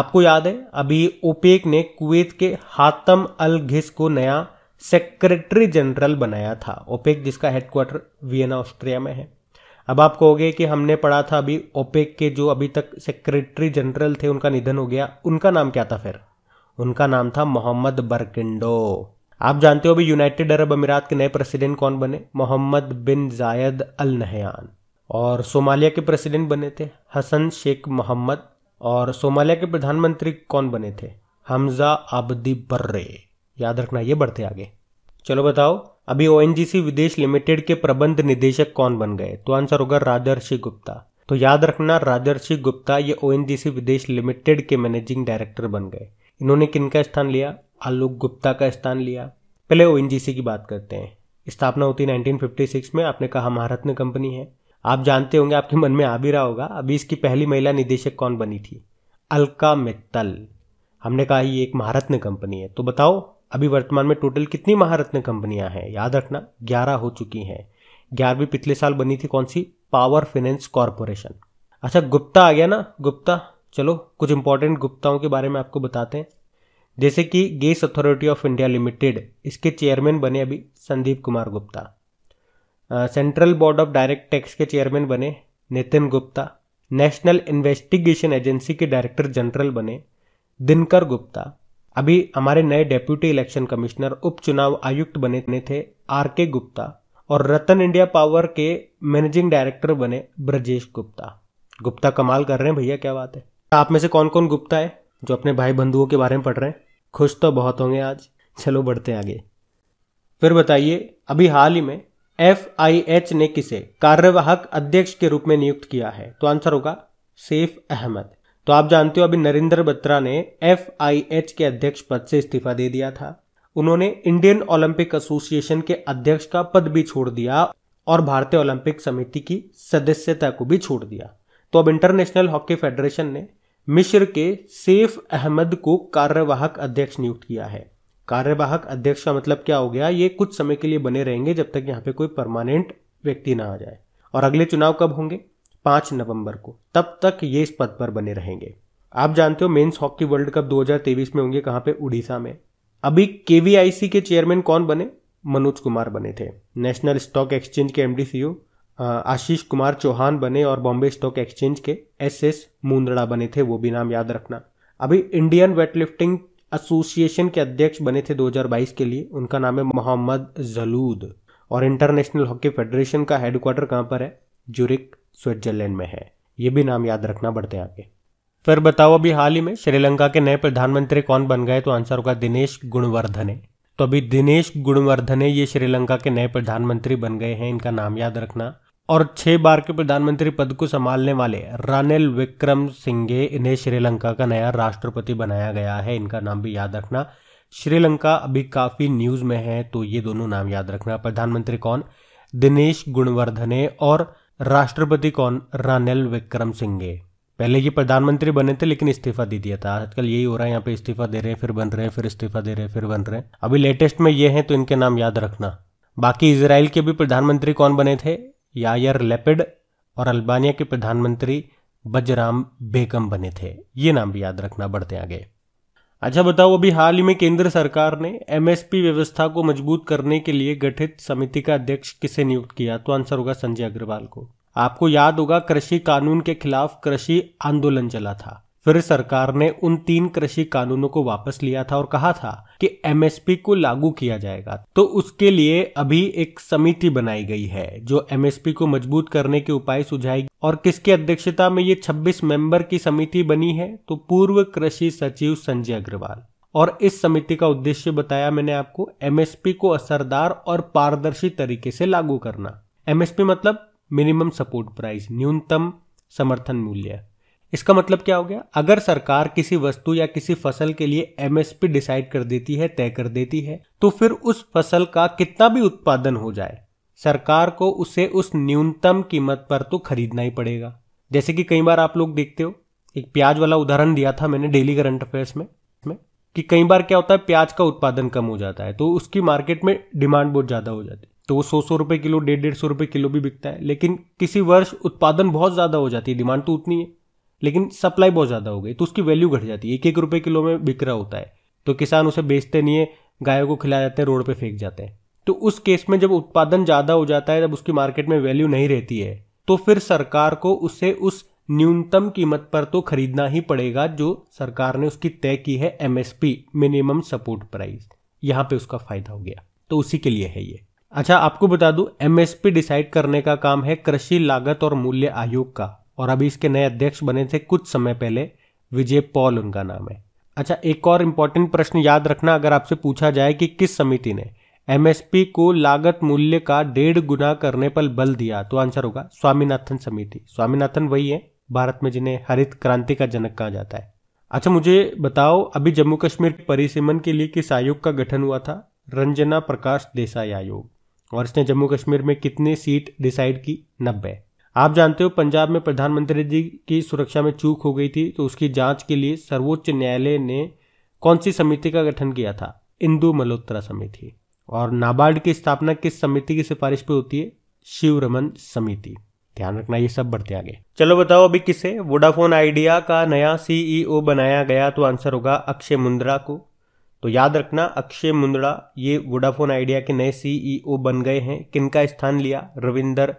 आपको याद है अभी ओपेक ने कुवैत के हातम अल घिस को नया सेक्रेटरी जनरल बनाया था ओपेक जिसका हेडक्वार्टर वियना ऑस्ट्रिया में है अब आप कहोगे कि हमने पढ़ा था अभी ओपेक के जो अभी तक सेक्रेटरी जनरल थे उनका निधन हो गया उनका नाम क्या था फिर उनका नाम था मोहम्मद बरकिंडो आप जानते हो अभी यूनाइटेड अरब अमीरात के नए प्रेसिडेंट कौन बने Mohammed bin Zayed Al Nahyan और सोमालिया के प्रेसिडेंट बने थे हसन शेख मोहम्मद और सोमालिया के प्रधानमंत्री कौन बने थे हमजा आबदी बर्रे याद रखना ये बढ़ते आगे चलो बताओ अभी ओ विदेश लिमिटेड के प्रबंध निदेशक कौन बन गए तो आंसर होगा राजर्षि गुप्ता तो याद रखना राजर्षि गुप्ता ये ओ विदेश लिमिटेड के मैनेजिंग डायरेक्टर बन गए इन्होंने किन का स्थान लिया आलोक गुप्ता का स्थान लिया पहले ओ की बात करते हैं स्थापना होती 1956 में आपने कहा महारत्न कंपनी है आप जानते होंगे आपके मन में आ भी रहा होगा अभी इसकी पहली महिला निदेशक कौन बनी थी अलका मित्तल हमने कहा ये एक महारत्न कंपनी है तो बताओ अभी वर्तमान में टोटल कितनी महारत्न कंपनियां हैं याद रखना ग्यारह हो चुकी हैं ग्यारहवीं पिछले साल बनी थी कौन सी पावर फाइनेंस कॉरपोरेशन अच्छा गुप्ता आ गया ना गुप्ता चलो कुछ इंपॉर्टेंट गुप्ताओं के बारे में आपको बताते हैं जैसे कि gas authority of India limited इसके चेयरमैन बने अभी Sandeep Kumar Gupta central board of direct tax के चेयरमैन बने Nitin Gupta national investigation agency के डायरेक्टर जनरल बने दिनकर गुप्ता अभी हमारे नए डेप्यूटी इलेक्शन कमिश्नर उपचुनाव आयुक्त बने थे आर के गुप्ता और रतन इंडिया पावर के मैनेजिंग डायरेक्टर बने ब्रजेश गुप्ता गुप्ता कमाल कर रहे हैं भैया क्या बात है आप में से कौन कौन गुप्ता है जो अपने भाई बंधुओं के बारे में पढ़ रहे हैं खुश तो बहुत होंगे आज चलो बढ़ते हैं आगे फिर बताइए अभी हाल ही में एफ आई एच ने किसे कार्यवाहक अध्यक्ष के रूप में नियुक्त किया है तो आंसर होगा सेफ अहमद तो आप जानते हो अभी नरेंद्र बत्रा ने एफ के अध्यक्ष पद से इस्तीफा दे दिया था उन्होंने इंडियन ओलंपिक एसोसिएशन के अध्यक्ष का पद भी छोड़ दिया और भारतीय ओलंपिक समिति की सदस्यता को भी छोड़ दिया तो अब इंटरनेशनल हॉकी फेडरेशन ने मिश्र के सेफ अहमद को कार्यवाहक अध्यक्ष नियुक्त किया है कार्यवाहक अध्यक्ष का मतलब क्या हो गया ये कुछ समय के लिए बने रहेंगे जब तक यहाँ पे कोई परमानेंट व्यक्ति ना आ जाए और अगले चुनाव कब होंगे पांच नवंबर को तब तक ये इस पद पर बने रहेंगे आप जानते हो मेन्स हॉकी वर्ल्ड कप 2023 में होंगे कहां पे उड़ीसा में अभी केवीआईसी के चेयरमैन कौन बने मनोज कुमार बने थे नेशनल स्टॉक एक्सचेंज के एमडी सीओ आशीष कुमार चौहान बने और बॉम्बे स्टॉक एक्सचेंज के एस एस मुंदड़ा बने थे वो भी नाम याद रखना अभी इंडियन वेटलिफ्टिंग एसोसिएशन के अध्यक्ष बने थे 2022 के लिए उनका नाम है मोहम्मद जलूद और इंटरनेशनल हॉकी फेडरेशन का हेडक्वार्टर कहाँ पर है जुरिक स्विट्जरलैंड में है ये भी नाम याद रखना बढ़ते हैं आगे फिर बताओ अभी हाल ही में श्रीलंका के नए प्रधानमंत्री कौन बन गए तो आंसर होगा दिनेश गुणवर्धने तो अभी दिनेश गुणवर्धने ये श्रीलंका के नए प्रधानमंत्री बन गए हैं इनका नाम याद रखना और छह बार के प्रधानमंत्री पद को संभालने वाले रानिल विक्रम सिंघे इन्हें श्रीलंका का नया राष्ट्रपति बनाया गया है इनका नाम भी याद रखना श्रीलंका अभी काफी न्यूज में है तो ये दोनों नाम याद रखना प्रधानमंत्री कौन दिनेश गुणवर्धने और राष्ट्रपति कौन रानिल विक्रम सिंघे पहले ये प्रधानमंत्री बने थे लेकिन इस्तीफा दे दिया था आजकल यही हो रहा है यहाँ पे इस्तीफा दे रहे हैं फिर बन रहे हैं फिर इस्तीफा दे रहे हैं फिर बन रहे हैं अभी लेटेस्ट में ये हैं तो इनके नाम याद रखना बाकी इसराइल के भी प्रधानमंत्री कौन बने थे यायर लेपिड और अल्बानिया के प्रधानमंत्री बजराम बेगम बने थे ये नाम भी याद रखना बढ़ते आगे अच्छा बताओ अभी हाल ही में केंद्र सरकार ने एमएसपी व्यवस्था को मजबूत करने के लिए गठित समिति का अध्यक्ष किसे नियुक्त किया तो आंसर होगा संजय अग्रवाल को आपको याद होगा कृषि कानून के खिलाफ कृषि आंदोलन चला था फिर सरकार ने उन तीन कृषि कानूनों को वापस लिया था और कहा था कि एमएसपी को लागू किया जाएगा तो उसके लिए अभी एक समिति बनाई गई है जो एमएसपी को मजबूत करने के उपाय सुझाएगी और किसके अध्यक्षता में ये 26 मेंबर की समिति बनी है तो पूर्व कृषि सचिव संजय अग्रवाल और इस समिति का उद्देश्य बताया मैंने आपको एमएसपी को असरदार और पारदर्शी तरीके से लागू करना एमएसपी मतलब मिनिमम सपोर्ट प्राइस न्यूनतम समर्थन मूल्य इसका मतलब क्या हो गया अगर सरकार किसी वस्तु या किसी फसल के लिए एमएसपी डिसाइड कर देती है तय कर देती है तो फिर उस फसल का कितना भी उत्पादन हो जाए सरकार को उसे उस न्यूनतम कीमत पर तो खरीदना ही पड़ेगा जैसे कि कई बार आप लोग देखते हो एक प्याज वाला उदाहरण दिया था मैंने डेली करंट अफेयर्स में कि कई बार क्या होता है प्याज का उत्पादन कम हो जाता है तो उसकी मार्केट में डिमांड बहुत ज़्यादा हो जाती है तो वो सौ सौ रुपए किलो डेढ़ डेढ़ सौ रुपए किलो भी बिकता है लेकिन किसी वर्ष उत्पादन बहुत ज़्यादा हो जाती है डिमांड तो उतनी है लेकिन सप्लाई बहुत ज़्यादा हो गई तो उसकी वैल्यू घट जाती है एक एक रुपये किलो में बिक रहा होता है तो किसान उसे बेचते नहीं है गायों को खिलाए जाते हैं रोड पर फेंक जाते हैं तो उस केस में जब उत्पादन ज़्यादा हो जाता है जब उसकी मार्केट में वैल्यू नहीं रहती है तो फिर सरकार को उसे उस न्यूनतम कीमत पर तो खरीदना ही पड़ेगा जो सरकार ने उसकी तय की है एमएसपी मिनिमम सपोर्ट प्राइस यहाँ पे उसका फायदा हो गया तो उसी के लिए है ये अच्छा आपको बता दूं एमएसपी डिसाइड करने का काम है कृषि लागत और मूल्य आयोग का और अभी इसके नए अध्यक्ष बने थे कुछ समय पहले विजय पॉल उनका नाम है अच्छा एक और इम्पॉर्टेंट प्रश्न याद रखना अगर आपसे पूछा जाए कि किस समिति ने एमएसपी को लागत मूल्य का डेढ़ गुना करने पर बल दिया तो आंसर होगा स्वामीनाथन समिति स्वामीनाथन वही है भारत में जिन्हें हरित क्रांति का जनक कहा जाता है अच्छा मुझे बताओ अभी जम्मू कश्मीर परिसीमन के लिए किस आयोग का गठन हुआ था रंजना प्रकाश देसाई आयोग और इसने जम्मू कश्मीर में कितनी सीट डिसाइड की नब्बे आप जानते हो पंजाब में प्रधानमंत्री जी की सुरक्षा में चूक हो गई थी तो उसकी जांच के लिए सर्वोच्च न्यायालय ने कौन सी समिति का गठन किया था इंदू मल्होत्रा समिति और नाबार्ड की स्थापना किस समिति की सिफारिश पर होती है शिव रमन समिति ध्यान रखना ये सब बढ़ते आगे चलो बताओ अभी किसे वोडाफोन आइडिया का नया सीईओ e बनाया गया तो आंसर होगा अक्षय मुंद्रा को तो याद रखना अक्षय मुंद्रा ये वोडाफोन आइडिया के नए सीईओ e बन गए हैं किनका स्थान लिया रविंदर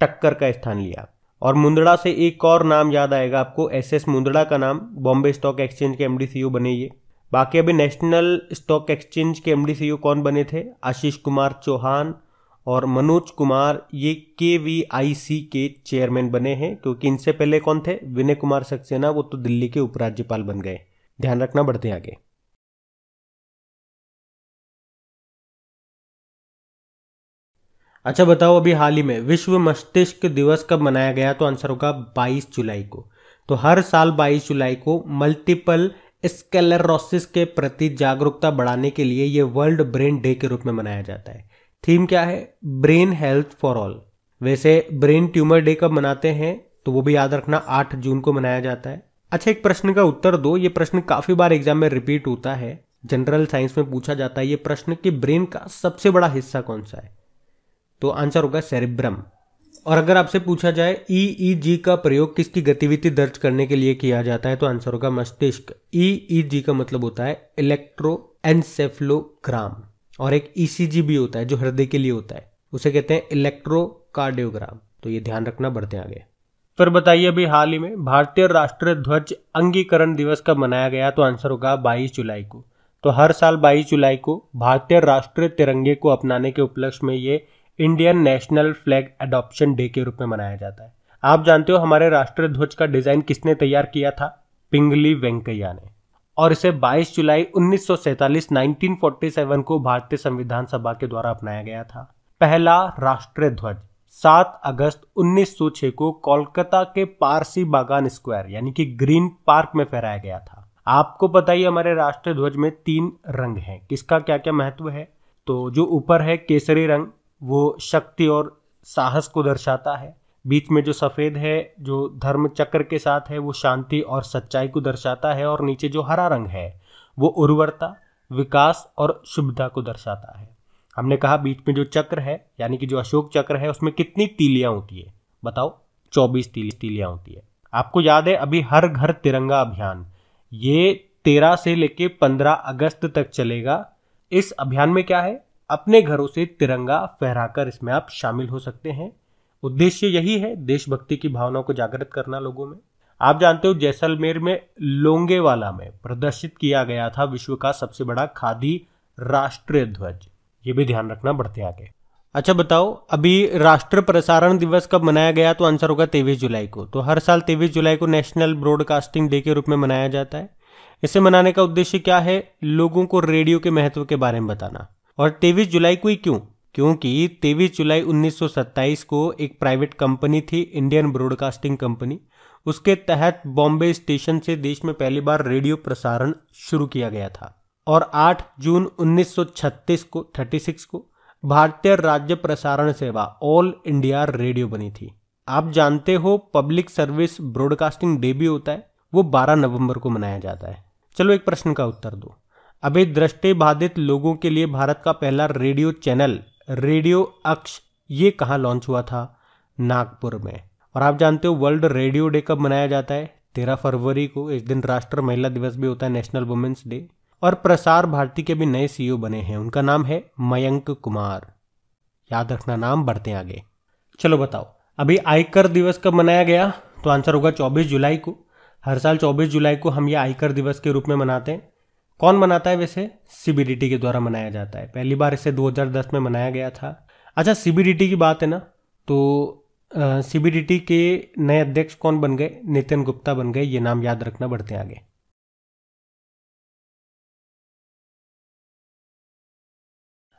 टक्कर का स्थान लिया और मुंदड़ा से एक और नाम याद आएगा आपको एस एस मुंदड़ा का नाम बॉम्बे स्टॉक एक्सचेंज के एमडी सी बने ये बाकी अभी नेशनल स्टॉक एक्सचेंज के एमडी सीईओ कौन बने थे आशीष कुमार चौहान और मनोज कुमार ये के वी आई सी के चेयरमैन बने हैं क्योंकि इनसे पहले कौन थे विनय कुमार सक्सेना वो तो दिल्ली के उपराज्यपाल बन गए ध्यान रखना बढ़ते आगे अच्छा बताओ अभी हाल ही में विश्व मस्तिष्क दिवस कब मनाया गया तो आंसर होगा 22 जुलाई को तो हर साल 22 जुलाई को मल्टीपल स्केलरोसिस के प्रति जागरूकता बढ़ाने के लिए यह वर्ल्ड ब्रेन डे के रूप में मनाया जाता है थीम क्या है ब्रेन हेल्थ फॉर ऑल वैसे ब्रेन ट्यूमर डे कब मनाते हैं तो वो भी याद रखना आठ जून को मनाया जाता है अच्छा एक प्रश्न का उत्तर दो ये प्रश्न काफी बार एग्जाम में रिपीट होता है जनरल साइंस में पूछा जाता है ये प्रश्न कि ब्रेन का सबसे बड़ा हिस्सा कौन सा है तो आंसर होगा सेरिब्रम और अगर आपसे पूछा जाए ई ई जी का प्रयोग किसकी गतिविधि दर्ज करने के लिए किया जाता है तो आंसर होगा मस्तिष्क ई ई जी का मतलब होता है इलेक्ट्रो एनसेफ्लोग्राम और एक ईसीजी e भी होता है जो हृदय के लिए होता है उसे कहते हैं इलेक्ट्रोकार्डियोग्राम तो ये ध्यान रखना बढ़ते आगे फिर बताइए अभी हाल ही में भारतीय राष्ट्रीय ध्वज अंगीकरण दिवस कब मनाया गया तो आंसर होगा बाईस जुलाई को तो हर साल 22 जुलाई को भारतीय राष्ट्रीय तिरंगे को अपनाने के उपलक्ष्य में ये Indian national flag adoption day के रूप में मनाया जाता है आप जानते हो हमारे राष्ट्रीय ध्वज का डिजाइन किसने तैयार किया था पिंगली वेंकैया ने और इसे 22 जुलाई 1947 1947 को भारतीय संविधान सभा के द्वारा अपनाया गया था पहला राष्ट्रीय ध्वज 7 अगस्त 1906 को कोलकाता के पारसी बागान स्क्वायर यानी कि ग्रीन पार्क में फहराया गया था आपको पता ही हमारे राष्ट्रीय ध्वज में तीन रंग हैं किसका क्या क्या महत्व है तो जो ऊपर है केसरी रंग वो शक्ति और साहस को दर्शाता है बीच में जो सफ़ेद है जो धर्म चक्र के साथ है वो शांति और सच्चाई को दर्शाता है और नीचे जो हरा रंग है वो उर्वरता विकास और शुभता को दर्शाता है हमने कहा बीच में जो चक्र है यानी कि जो अशोक चक्र है उसमें कितनी तीलियाँ होती है बताओ चौबीस तीली तीलियाँ होती है आपको याद है अभी हर घर तिरंगा अभियान ये तेरह से लेके पंद्रह अगस्त तक चलेगा इस अभियान में क्या है अपने घरों से तिरंगा फहराकर इसमें आप शामिल हो सकते हैं उद्देश्य यही है देशभक्ति की भावना को जागृत करना लोगों में आप जानते हो जैसलमेर में लोंगेवाला में प्रदर्शित किया गया था विश्व का सबसे बड़ा खादी राष्ट्रीय ध्वज ये भी ध्यान रखना बढ़ते आगे अच्छा बताओ अभी राष्ट्र प्रसारण दिवस कब मनाया गया तो आंसर होगा तेईस जुलाई को तो हर साल तेईस जुलाई को नेशनल ब्रॉडकास्टिंग डे के रूप में मनाया जाता है इसे मनाने का उद्देश्य क्या है लोगों को रेडियो के महत्व के बारे में बताना और तेईस जुलाई को ही क्यों क्योंकि 23 जुलाई 1927 को एक प्राइवेट कंपनी थी इंडियन ब्रॉडकास्टिंग कंपनी उसके तहत बॉम्बे स्टेशन से देश में पहली बार रेडियो प्रसारण शुरू किया गया था और 8 जून 1936 को 36 को भारतीय राज्य प्रसारण सेवा ऑल इंडिया रेडियो बनी थी आप जानते हो पब्लिक सर्विस ब्रॉडकास्टिंग डे भी होता है वो 12 नवंबर को मनाया जाता है चलो एक प्रश्न का उत्तर दो अभी दृष्टि बाधित लोगों के लिए भारत का पहला रेडियो चैनल रेडियो अक्ष ये कहाँ लॉन्च हुआ था नागपुर में और आप जानते हो वर्ल्ड रेडियो डे कब मनाया जाता है तेरह फरवरी को इस दिन राष्ट्र महिला दिवस भी होता है नेशनल वुमेन्स डे और प्रसार भारती के भी नए सीईओ बने हैं उनका नाम है मयंक कुमार याद रखना नाम बढ़ते आगे चलो बताओ अभी आयकर दिवस कब मनाया गया तो आंसर होगा 24 जुलाई को हर साल 24 जुलाई को हम ये आयकर दिवस के रूप में मनाते हैं कौन मनाता है वैसे सीबीडीटी के द्वारा मनाया जाता है पहली बार इसे 2010 में मनाया गया था अच्छा सी की बात है ना तो सीबीडीटी के नए अध्यक्ष कौन बन गए नितिन गुप्ता बन गए ये नाम याद रखना बढ़ते आगे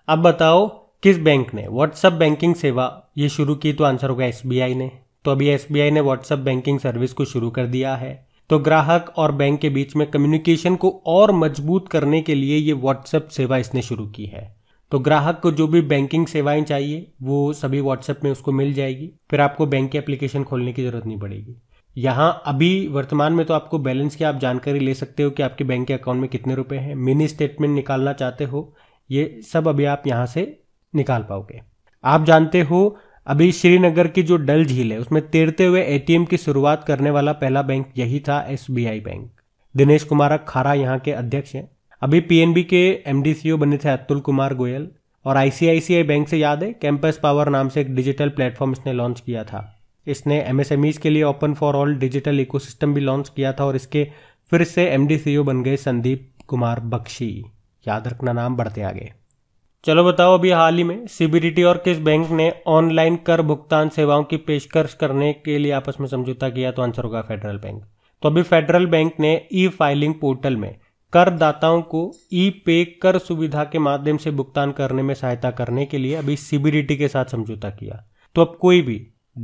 अब बताओ किस बैंक ने व्हाट्सअप बैंकिंग सेवा ये शुरू की तो आंसर होगा एस ने तो अभी एस ने व्हाट्सअप बैंकिंग सर्विस को शुरू कर दिया है तो ग्राहक और बैंक के बीच में कम्युनिकेशन को और मजबूत करने के लिए ये व्हाट्सएप सेवा इसने शुरू की है तो ग्राहक को जो भी बैंकिंग सेवाएं चाहिए वो सभी व्हाट्सएप में उसको मिल जाएगी फिर आपको बैंक की एप्लीकेशन खोलने की जरूरत नहीं पड़ेगी यहाँ अभी वर्तमान में तो आपको बैलेंस की आप जानकारी ले सकते हो कि आपके बैंक के अकाउंट में कितने रुपए हैं मिनी स्टेटमेंट निकालना चाहते हो ये सब अभी आप यहाँ से निकाल पाओगे आप जानते हो अभी श्रीनगर की जो डल झील है उसमें तैरते हुए एटीएम की शुरुआत करने वाला पहला बैंक यही था एसबीआई बैंक दिनेश कुमार खारा यहाँ के अध्यक्ष हैं अभी पीएनबी के एमडीसीओ e बने थे अतुल कुमार गोयल और आईसीआईसीआई बैंक से याद है कैंपस पावर नाम से एक डिजिटल प्लेटफॉर्म इसने लॉन्च किया था इसने एमएसएमईज के लिए open for all digital ecosystem भी लॉन्च किया था और इसके फिर से एमडीसीओ e बन गए संदीप कुमार बख्शी याद रखना नाम बढ़ते आगे चलो बताओ अभी हाल ही में सीबीडीटी और किस बैंक ने ऑनलाइन कर भुगतान सेवाओं की पेशकश करने के लिए आपस में समझौता किया तो आंसर होगा फेडरल बैंक तो अभी फेडरल बैंक ने ई फाइलिंग पोर्टल में करदाताओं को ई पे कर सुविधा के माध्यम से भुगतान करने में सहायता करने के लिए अभी सीबीडीटी के साथ समझौता किया तो अब कोई भी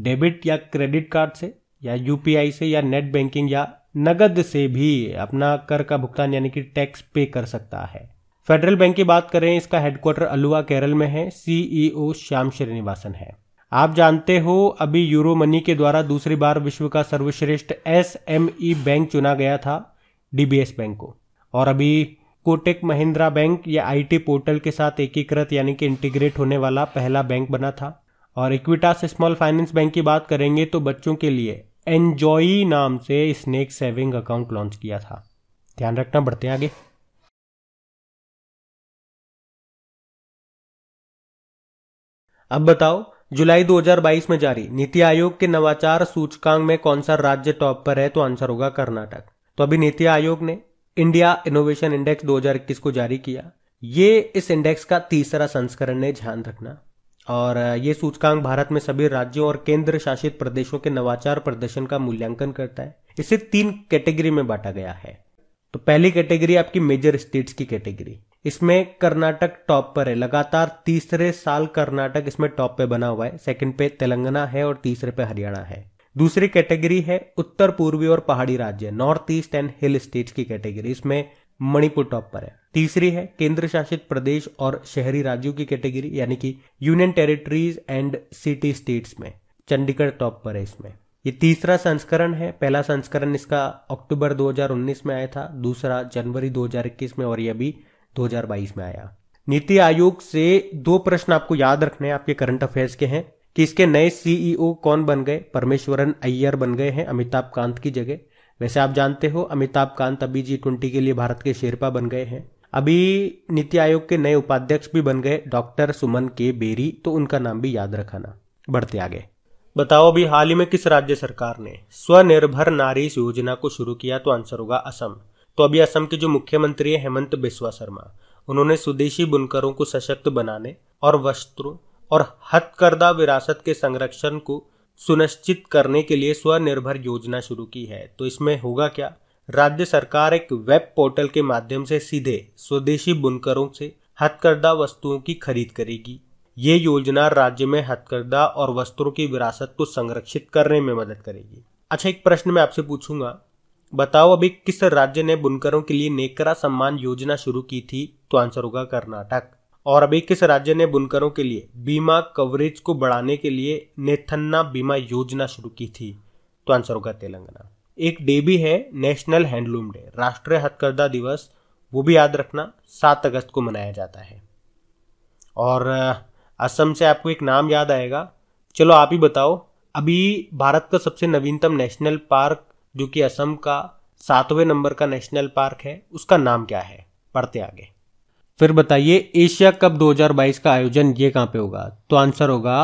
डेबिट या क्रेडिट कार्ड से या यूपीआई से या नेट बैंकिंग या नगद से भी अपना कर का भुगतान यानी कि टैक्स पे कर सकता है फेडरल बैंक की बात करें इसका हेडक्वार्टर अलुआ केरल में है सीईओ e श्याम श्रीनिवासन है आप जानते हो अभी यूरो मनी के द्वारा दूसरी बार विश्व का सर्वश्रेष्ठ एस एम ई बैंक चुना गया था डीबीएस बैंक को और अभी कोटेक महिंद्रा बैंक या आईटी पोर्टल के साथ एकीकृत यानी कि इंटीग्रेट होने वाला पहला बैंक बना था और इक्विटास स्मॉल फाइनेंस बैंक की बात करेंगे तो बच्चों के लिए एनजॉई नाम से स्नेक सेविंग अकाउंट लॉन्च किया था ध्यान रखना बढ़ते हैं आगे अब बताओ जुलाई 2022 में जारी नीति आयोग के नवाचार सूचकांक में कौन सा राज्य टॉप पर है तो आंसर होगा कर्नाटक तो अभी नीति आयोग ने इंडिया इनोवेशन इंडेक्स 2021 को जारी किया ये इस इंडेक्स का तीसरा संस्करण है ध्यान रखना और ये सूचकांक भारत में सभी राज्यों और केंद्र शासित प्रदेशों के नवाचार प्रदर्शन का मूल्यांकन करता है इसे तीन कैटेगरी में बांटा गया है तो पहली कैटेगरी आपकी मेजर स्टेट्स की कैटेगरी इसमें कर्नाटक टॉप पर है लगातार तीसरे साल कर्नाटक इसमें टॉप पे बना हुआ है सेकंड पे तेलंगाना है और तीसरे पे हरियाणा है दूसरी कैटेगरी है उत्तर पूर्वी और पहाड़ी राज्य north east and hill states की कैटेगरी इसमें मणिपुर टॉप पर है तीसरी है केंद्र शासित प्रदेश और शहरी राज्यों की कैटेगरी यानी कि union territories and city states में चंडीगढ़ टॉप पर है इसमें ये तीसरा संस्करण है पहला संस्करण इसका अक्टूबर 2019 में आया था दूसरा जनवरी 2021 में और ये अभी 2022 में आया नीति आयोग से दो प्रश्न आपको याद रखने हैं आपके करंट अफेयर्स के हैं कि इसके नए सीईओ e कौन बन गए परमेश्वरन अय्यर बन गए हैं अमिताभ कांत की जगह वैसे आप जानते हो अमिताभ कांत अभी जी ट्वेंटी के लिए भारत के शेरपा बन गए हैं अभी नीति आयोग के नए उपाध्यक्ष भी बन गए डॉक्टर सुमन के बेरी तो उनका नाम भी याद रखाना बढ़ते आगे बताओ अभी हाल ही में किस राज्य सरकार ने स्वनिर्भर नारी योजना को शुरू किया तो आंसर होगा असम तो अभी असम के जो मुख्यमंत्री है हेमंत बिस्वा शर्मा उन्होंने स्वदेशी बुनकरों को सशक्त बनाने और वस्त्रों और हथकरदा विरासत के संरक्षण को सुनिश्चित करने के लिए स्वनिर्भर योजना शुरू की है तो इसमें होगा क्या राज्य सरकार एक वेब पोर्टल के माध्यम से सीधे स्वदेशी बुनकरों से हथकरदा वस्तुओं की खरीद करेगी ये योजना राज्य में हथकरघा और वस्त्रों की विरासत को संरक्षित करने में मदद करेगी अच्छा एक प्रश्न मैं आपसे पूछूंगा बताओ अभी किस राज्य ने बुनकरों के लिए नेकरा सम्मान योजना शुरू की थी तो आंसर होगा कर्नाटक और अभी किस राज्य ने बुनकरों के लिए बीमा कवरेज को बढ़ाने के लिए नेथन्ना बीमा योजना शुरू की थी तो आंसर होगा तेलंगाना एक डे भी है नेशनल हैंडलूम डे राष्ट्रीय हथकरघा दिवस वो भी याद रखना सात अगस्त को मनाया जाता है और असम से आपको एक नाम याद आएगा चलो आप ही बताओ अभी भारत का सबसे नवीनतम नेशनल पार्क जो कि असम का सातवें नंबर का नेशनल पार्क है उसका नाम क्या है पढ़ते आगे फिर बताइए एशिया कप 2022 का आयोजन ये कहाँ पे होगा तो आंसर होगा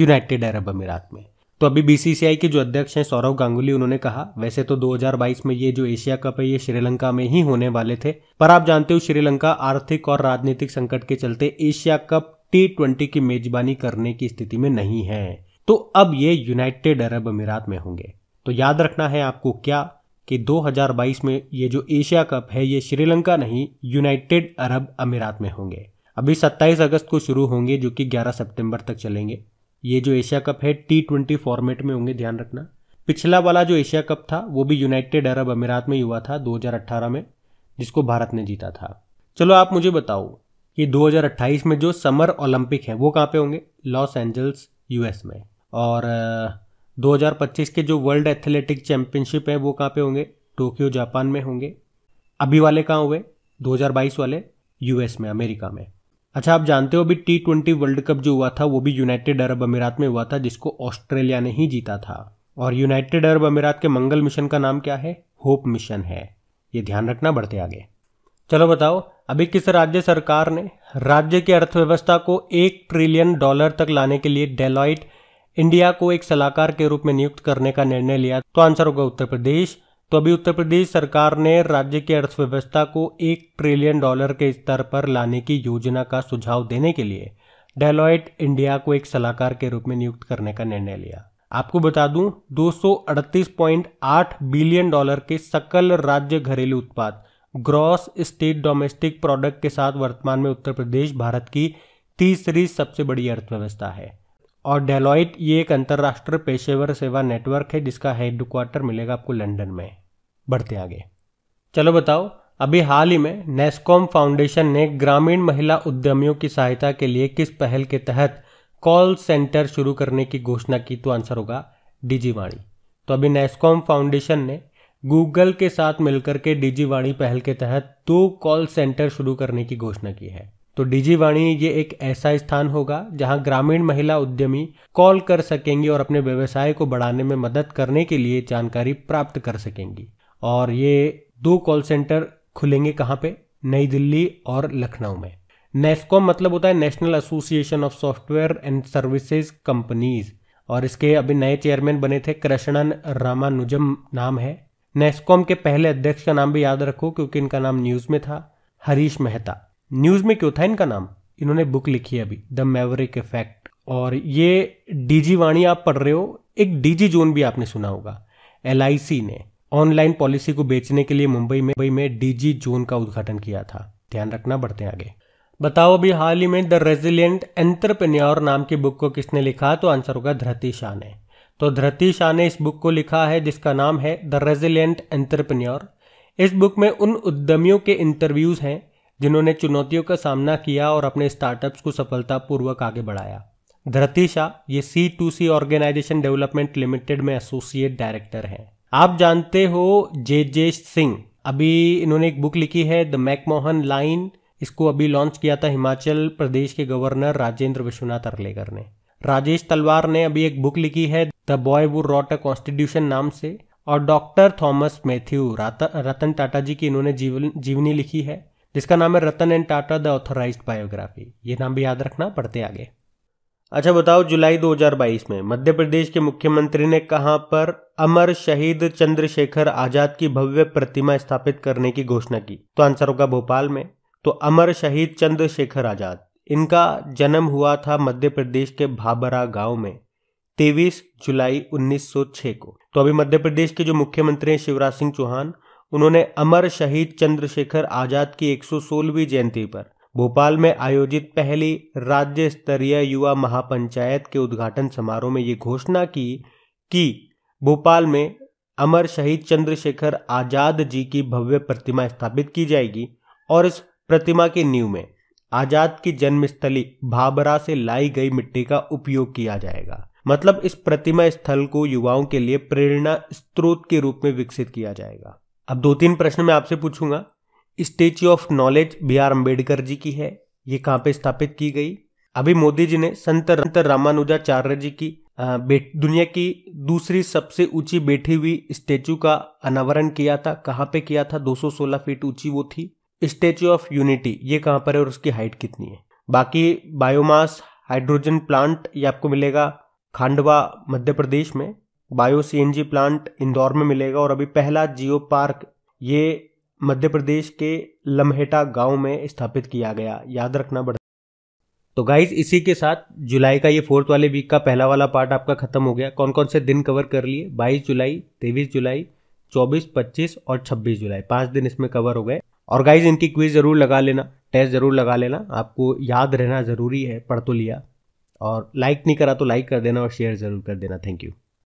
यूनाइटेड अरब अमीरात में तो अभी बीसीसीआई के जो अध्यक्ष हैं सौरव गांगुली उन्होंने कहा वैसे तो 2022 में ये जो एशिया कप है ये श्रीलंका में ही होने वाले थे पर आप जानते हो श्रीलंका आर्थिक और राजनीतिक संकट के चलते एशिया कप टी ट्वेंटी की मेजबानी करने की स्थिति में नहीं है तो अब ये यूनाइटेड अरब अमीरात में होंगे तो याद रखना है आपको क्या कि 2022 में ये जो एशिया कप है ये श्रीलंका नहीं यूनाइटेड अरब अमीरात में होंगे अभी 27 अगस्त को शुरू होंगे जो कि 11 सितंबर तक चलेंगे ये जो एशिया कप है टी ट्वेंटी फॉर्मेट में होंगे ध्यान रखना पिछला वाला जो एशिया कप था वो भी यूनाइटेड अरब अमीरात में हुआ था 2018 में जिसको भारत ने जीता था चलो आप मुझे बताओ कि 2028 में जो समर ओलंपिक है वो कहाँ पे होंगे लॉस एंजल्स यूएस में और 2025 के जो वर्ल्ड एथलेटिक चैम्पियनशिप है वो कहाँ पे होंगे टोक्यो जापान में होंगे अभी वाले कहाँ हुए 2022 वाले यूएस में अमेरिका में अच्छा आप जानते हो अभी टी ट्वेंटी वर्ल्ड कप जो हुआ था वो भी यूनाइटेड अरब अमीरात में हुआ था जिसको ऑस्ट्रेलिया ने ही जीता था और यूनाइटेड अरब अमीरात के मंगल मिशन का नाम क्या है होप मिशन है ये ध्यान रखना बढ़ते आगे चलो बताओ अभी किस राज्य सरकार ने राज्य की अर्थव्यवस्था को एक ट्रिलियन डॉलर तक लाने के लिए डेलॉइट इंडिया को एक सलाहकार के रूप में नियुक्त करने का निर्णय लिया तो आंसर होगा उत्तर प्रदेश तो अभी उत्तर प्रदेश सरकार ने राज्य की अर्थव्यवस्था को एक ट्रिलियन डॉलर के स्तर पर लाने की योजना का सुझाव देने के लिए डेलॉइट इंडिया को एक सलाहकार के रूप में नियुक्त करने का निर्णय लिया आपको बता दूं 238.8 बिलियन डॉलर के सकल राज्य घरेलू उत्पाद ग्रॉस स्टेट डोमेस्टिक प्रोडक्ट के साथ वर्तमान में उत्तर प्रदेश भारत की तीसरी सबसे बड़ी अर्थव्यवस्था है और डेलॉइट ये एक अंतर्राष्ट्रीय पेशेवर सेवा नेटवर्क है जिसका हेडक्वार्टर मिलेगा आपको लंदन में बढ़ते आगे चलो बताओ अभी हाल ही में नेस्कॉम फाउंडेशन ने ग्रामीण महिला उद्यमियों की सहायता के लिए किस पहल के तहत कॉल सेंटर शुरू करने की घोषणा की तो आंसर होगा डिजीवाणी तो अभी नेस्कॉम फाउंडेशन ने गूगल के साथ मिलकर के डिजीवाणी पहल के तहत दो कॉल सेंटर शुरू करने की घोषणा की है तो डिजीवाणी ये एक ऐसा स्थान होगा जहां ग्रामीण महिला उद्यमी कॉल कर सकेंगी और अपने व्यवसाय को बढ़ाने में मदद करने के लिए जानकारी प्राप्त कर सकेंगी और ये दो कॉल सेंटर खुलेंगे कहाँ पे नई दिल्ली और लखनऊ में नेस्कॉम मतलब होता है national association of software and services companies और इसके अभी नए चेयरमैन बने थे कृष्णन रामानुजम नाम है नेस्कॉम के पहले अध्यक्ष का नाम भी याद रखो क्योंकि इनका नाम न्यूज में था हरीश मेहता न्यूज में क्यों था इनका नाम इन्होंने बुक लिखी है अभी द मेवरिक इफेक्ट और ये डीजी वाणी आप पढ़ रहे हो एक डीजी जोन भी आपने सुना होगा एल ने ऑनलाइन पॉलिसी को बेचने के लिए मुंबई में मुंबई में डीजी जोन का उद्घाटन किया था ध्यान रखना बढ़ते आगे बताओ अभी हाल ही में द रेजिलियंट एंटरप्रेन्योर नाम की बुक को किसने लिखा तो आंसर होगा धरती शाह ने तो धरती शाह ने इस बुक को लिखा है जिसका नाम है द रेजिलेंट एंटरप्रेन्योर इस बुक में उन उद्यमियों के इंटरव्यूज हैं जिन्होंने चुनौतियों का सामना किया और अपने स्टार्टअप्स को सफलतापूर्वक आगे बढ़ाया धरती शाह ये C to C organization development limited में एसोसिएट डायरेक्टर हैं आप जानते हो जे जे सिंह अभी इन्होंने एक बुक लिखी है द मैकमोहन लाइन इसको अभी लॉन्च किया था हिमाचल प्रदेश के गवर्नर राजेंद्र विश्वनाथ अरलेकर ने राजेश तलवार ने अभी एक बुक लिखी है the boy who wrote a constitution नाम से और डॉक्टर थॉमस मैथ्यू रतन टाटा जी की इन्होंने जीवन जीवनी लिखी है जिसका नाम है Ratan and Tata the authorise biography ये नाम भी याद रखना पढ़ते आगे अच्छा बताओ जुलाई 2022 में मध्य प्रदेश के मुख्यमंत्री ने कहाँ पर अमर शहीद चंद्रशेखर आजाद की भव्य प्रतिमा स्थापित करने की घोषणा की तो आंसर होगा भोपाल में तो अमर शहीद चंद्रशेखर आजाद इनका जन्म हुआ था मध्य प्रदेश के भाबरा गांव में तेईस जुलाई 1906 को तो अभी मध्य प्रदेश के जो मुख्यमंत्री हैं शिवराज सिंह चौहान उन्होंने अमर शहीद चंद्रशेखर आजाद की 116वीं जयंती पर भोपाल में आयोजित पहली राज्य स्तरीय युवा महापंचायत के उद्घाटन समारोह में ये घोषणा की कि भोपाल में अमर शहीद चंद्रशेखर आजाद जी की भव्य प्रतिमा स्थापित की जाएगी और इस प्रतिमा की नींव में आजाद की जन्मस्थली भाबरा से लाई गई मिट्टी का उपयोग किया जाएगा मतलब इस प्रतिमा स्थल को युवाओं के लिए प्रेरणा स्त्रोत के रूप में विकसित किया जाएगा अब दो तीन प्रश्न मैं आपसे पूछूंगा statue of knowledge B R Ambedkar ji की है ये कहाँ पे स्थापित की गई अभी मोदी जी ने संत रामानुजाचार्य जी की दुनिया की दूसरी सबसे ऊंची बैठी हुई स्टेचू का अनावरण किया था कहाँ पे किया था 216 फीट ऊंची वो थी स्टेचू ऑफ यूनिटी ये कहाँ पर है और उसकी हाइट कितनी है बाकी बायोमास हाइड्रोजन प्लांट ये आपको मिलेगा खांडवा मध्य प्रदेश में बायो सी प्लांट इंदौर में मिलेगा और अभी पहला जियो पार्क ये मध्य प्रदेश के लम्हेटा गांव में स्थापित किया गया याद रखना बड़ा तो गाइज इसी के साथ जुलाई का ये फोर्थ वाले वीक का पहला वाला पार्ट आपका खत्म हो गया कौन कौन से दिन कवर कर लिए 22 जुलाई 23 जुलाई 24, 25 और 26 जुलाई पांच दिन इसमें कवर हो गए और गाइज इनकी क्विज ज़रूर लगा लेना टेस्ट ज़रूर लगा लेना आपको याद रहना ज़रूरी है पढ़ तो लिया और लाइक नहीं करा तो लाइक कर देना और शेयर ज़रूर कर देना थैंक यू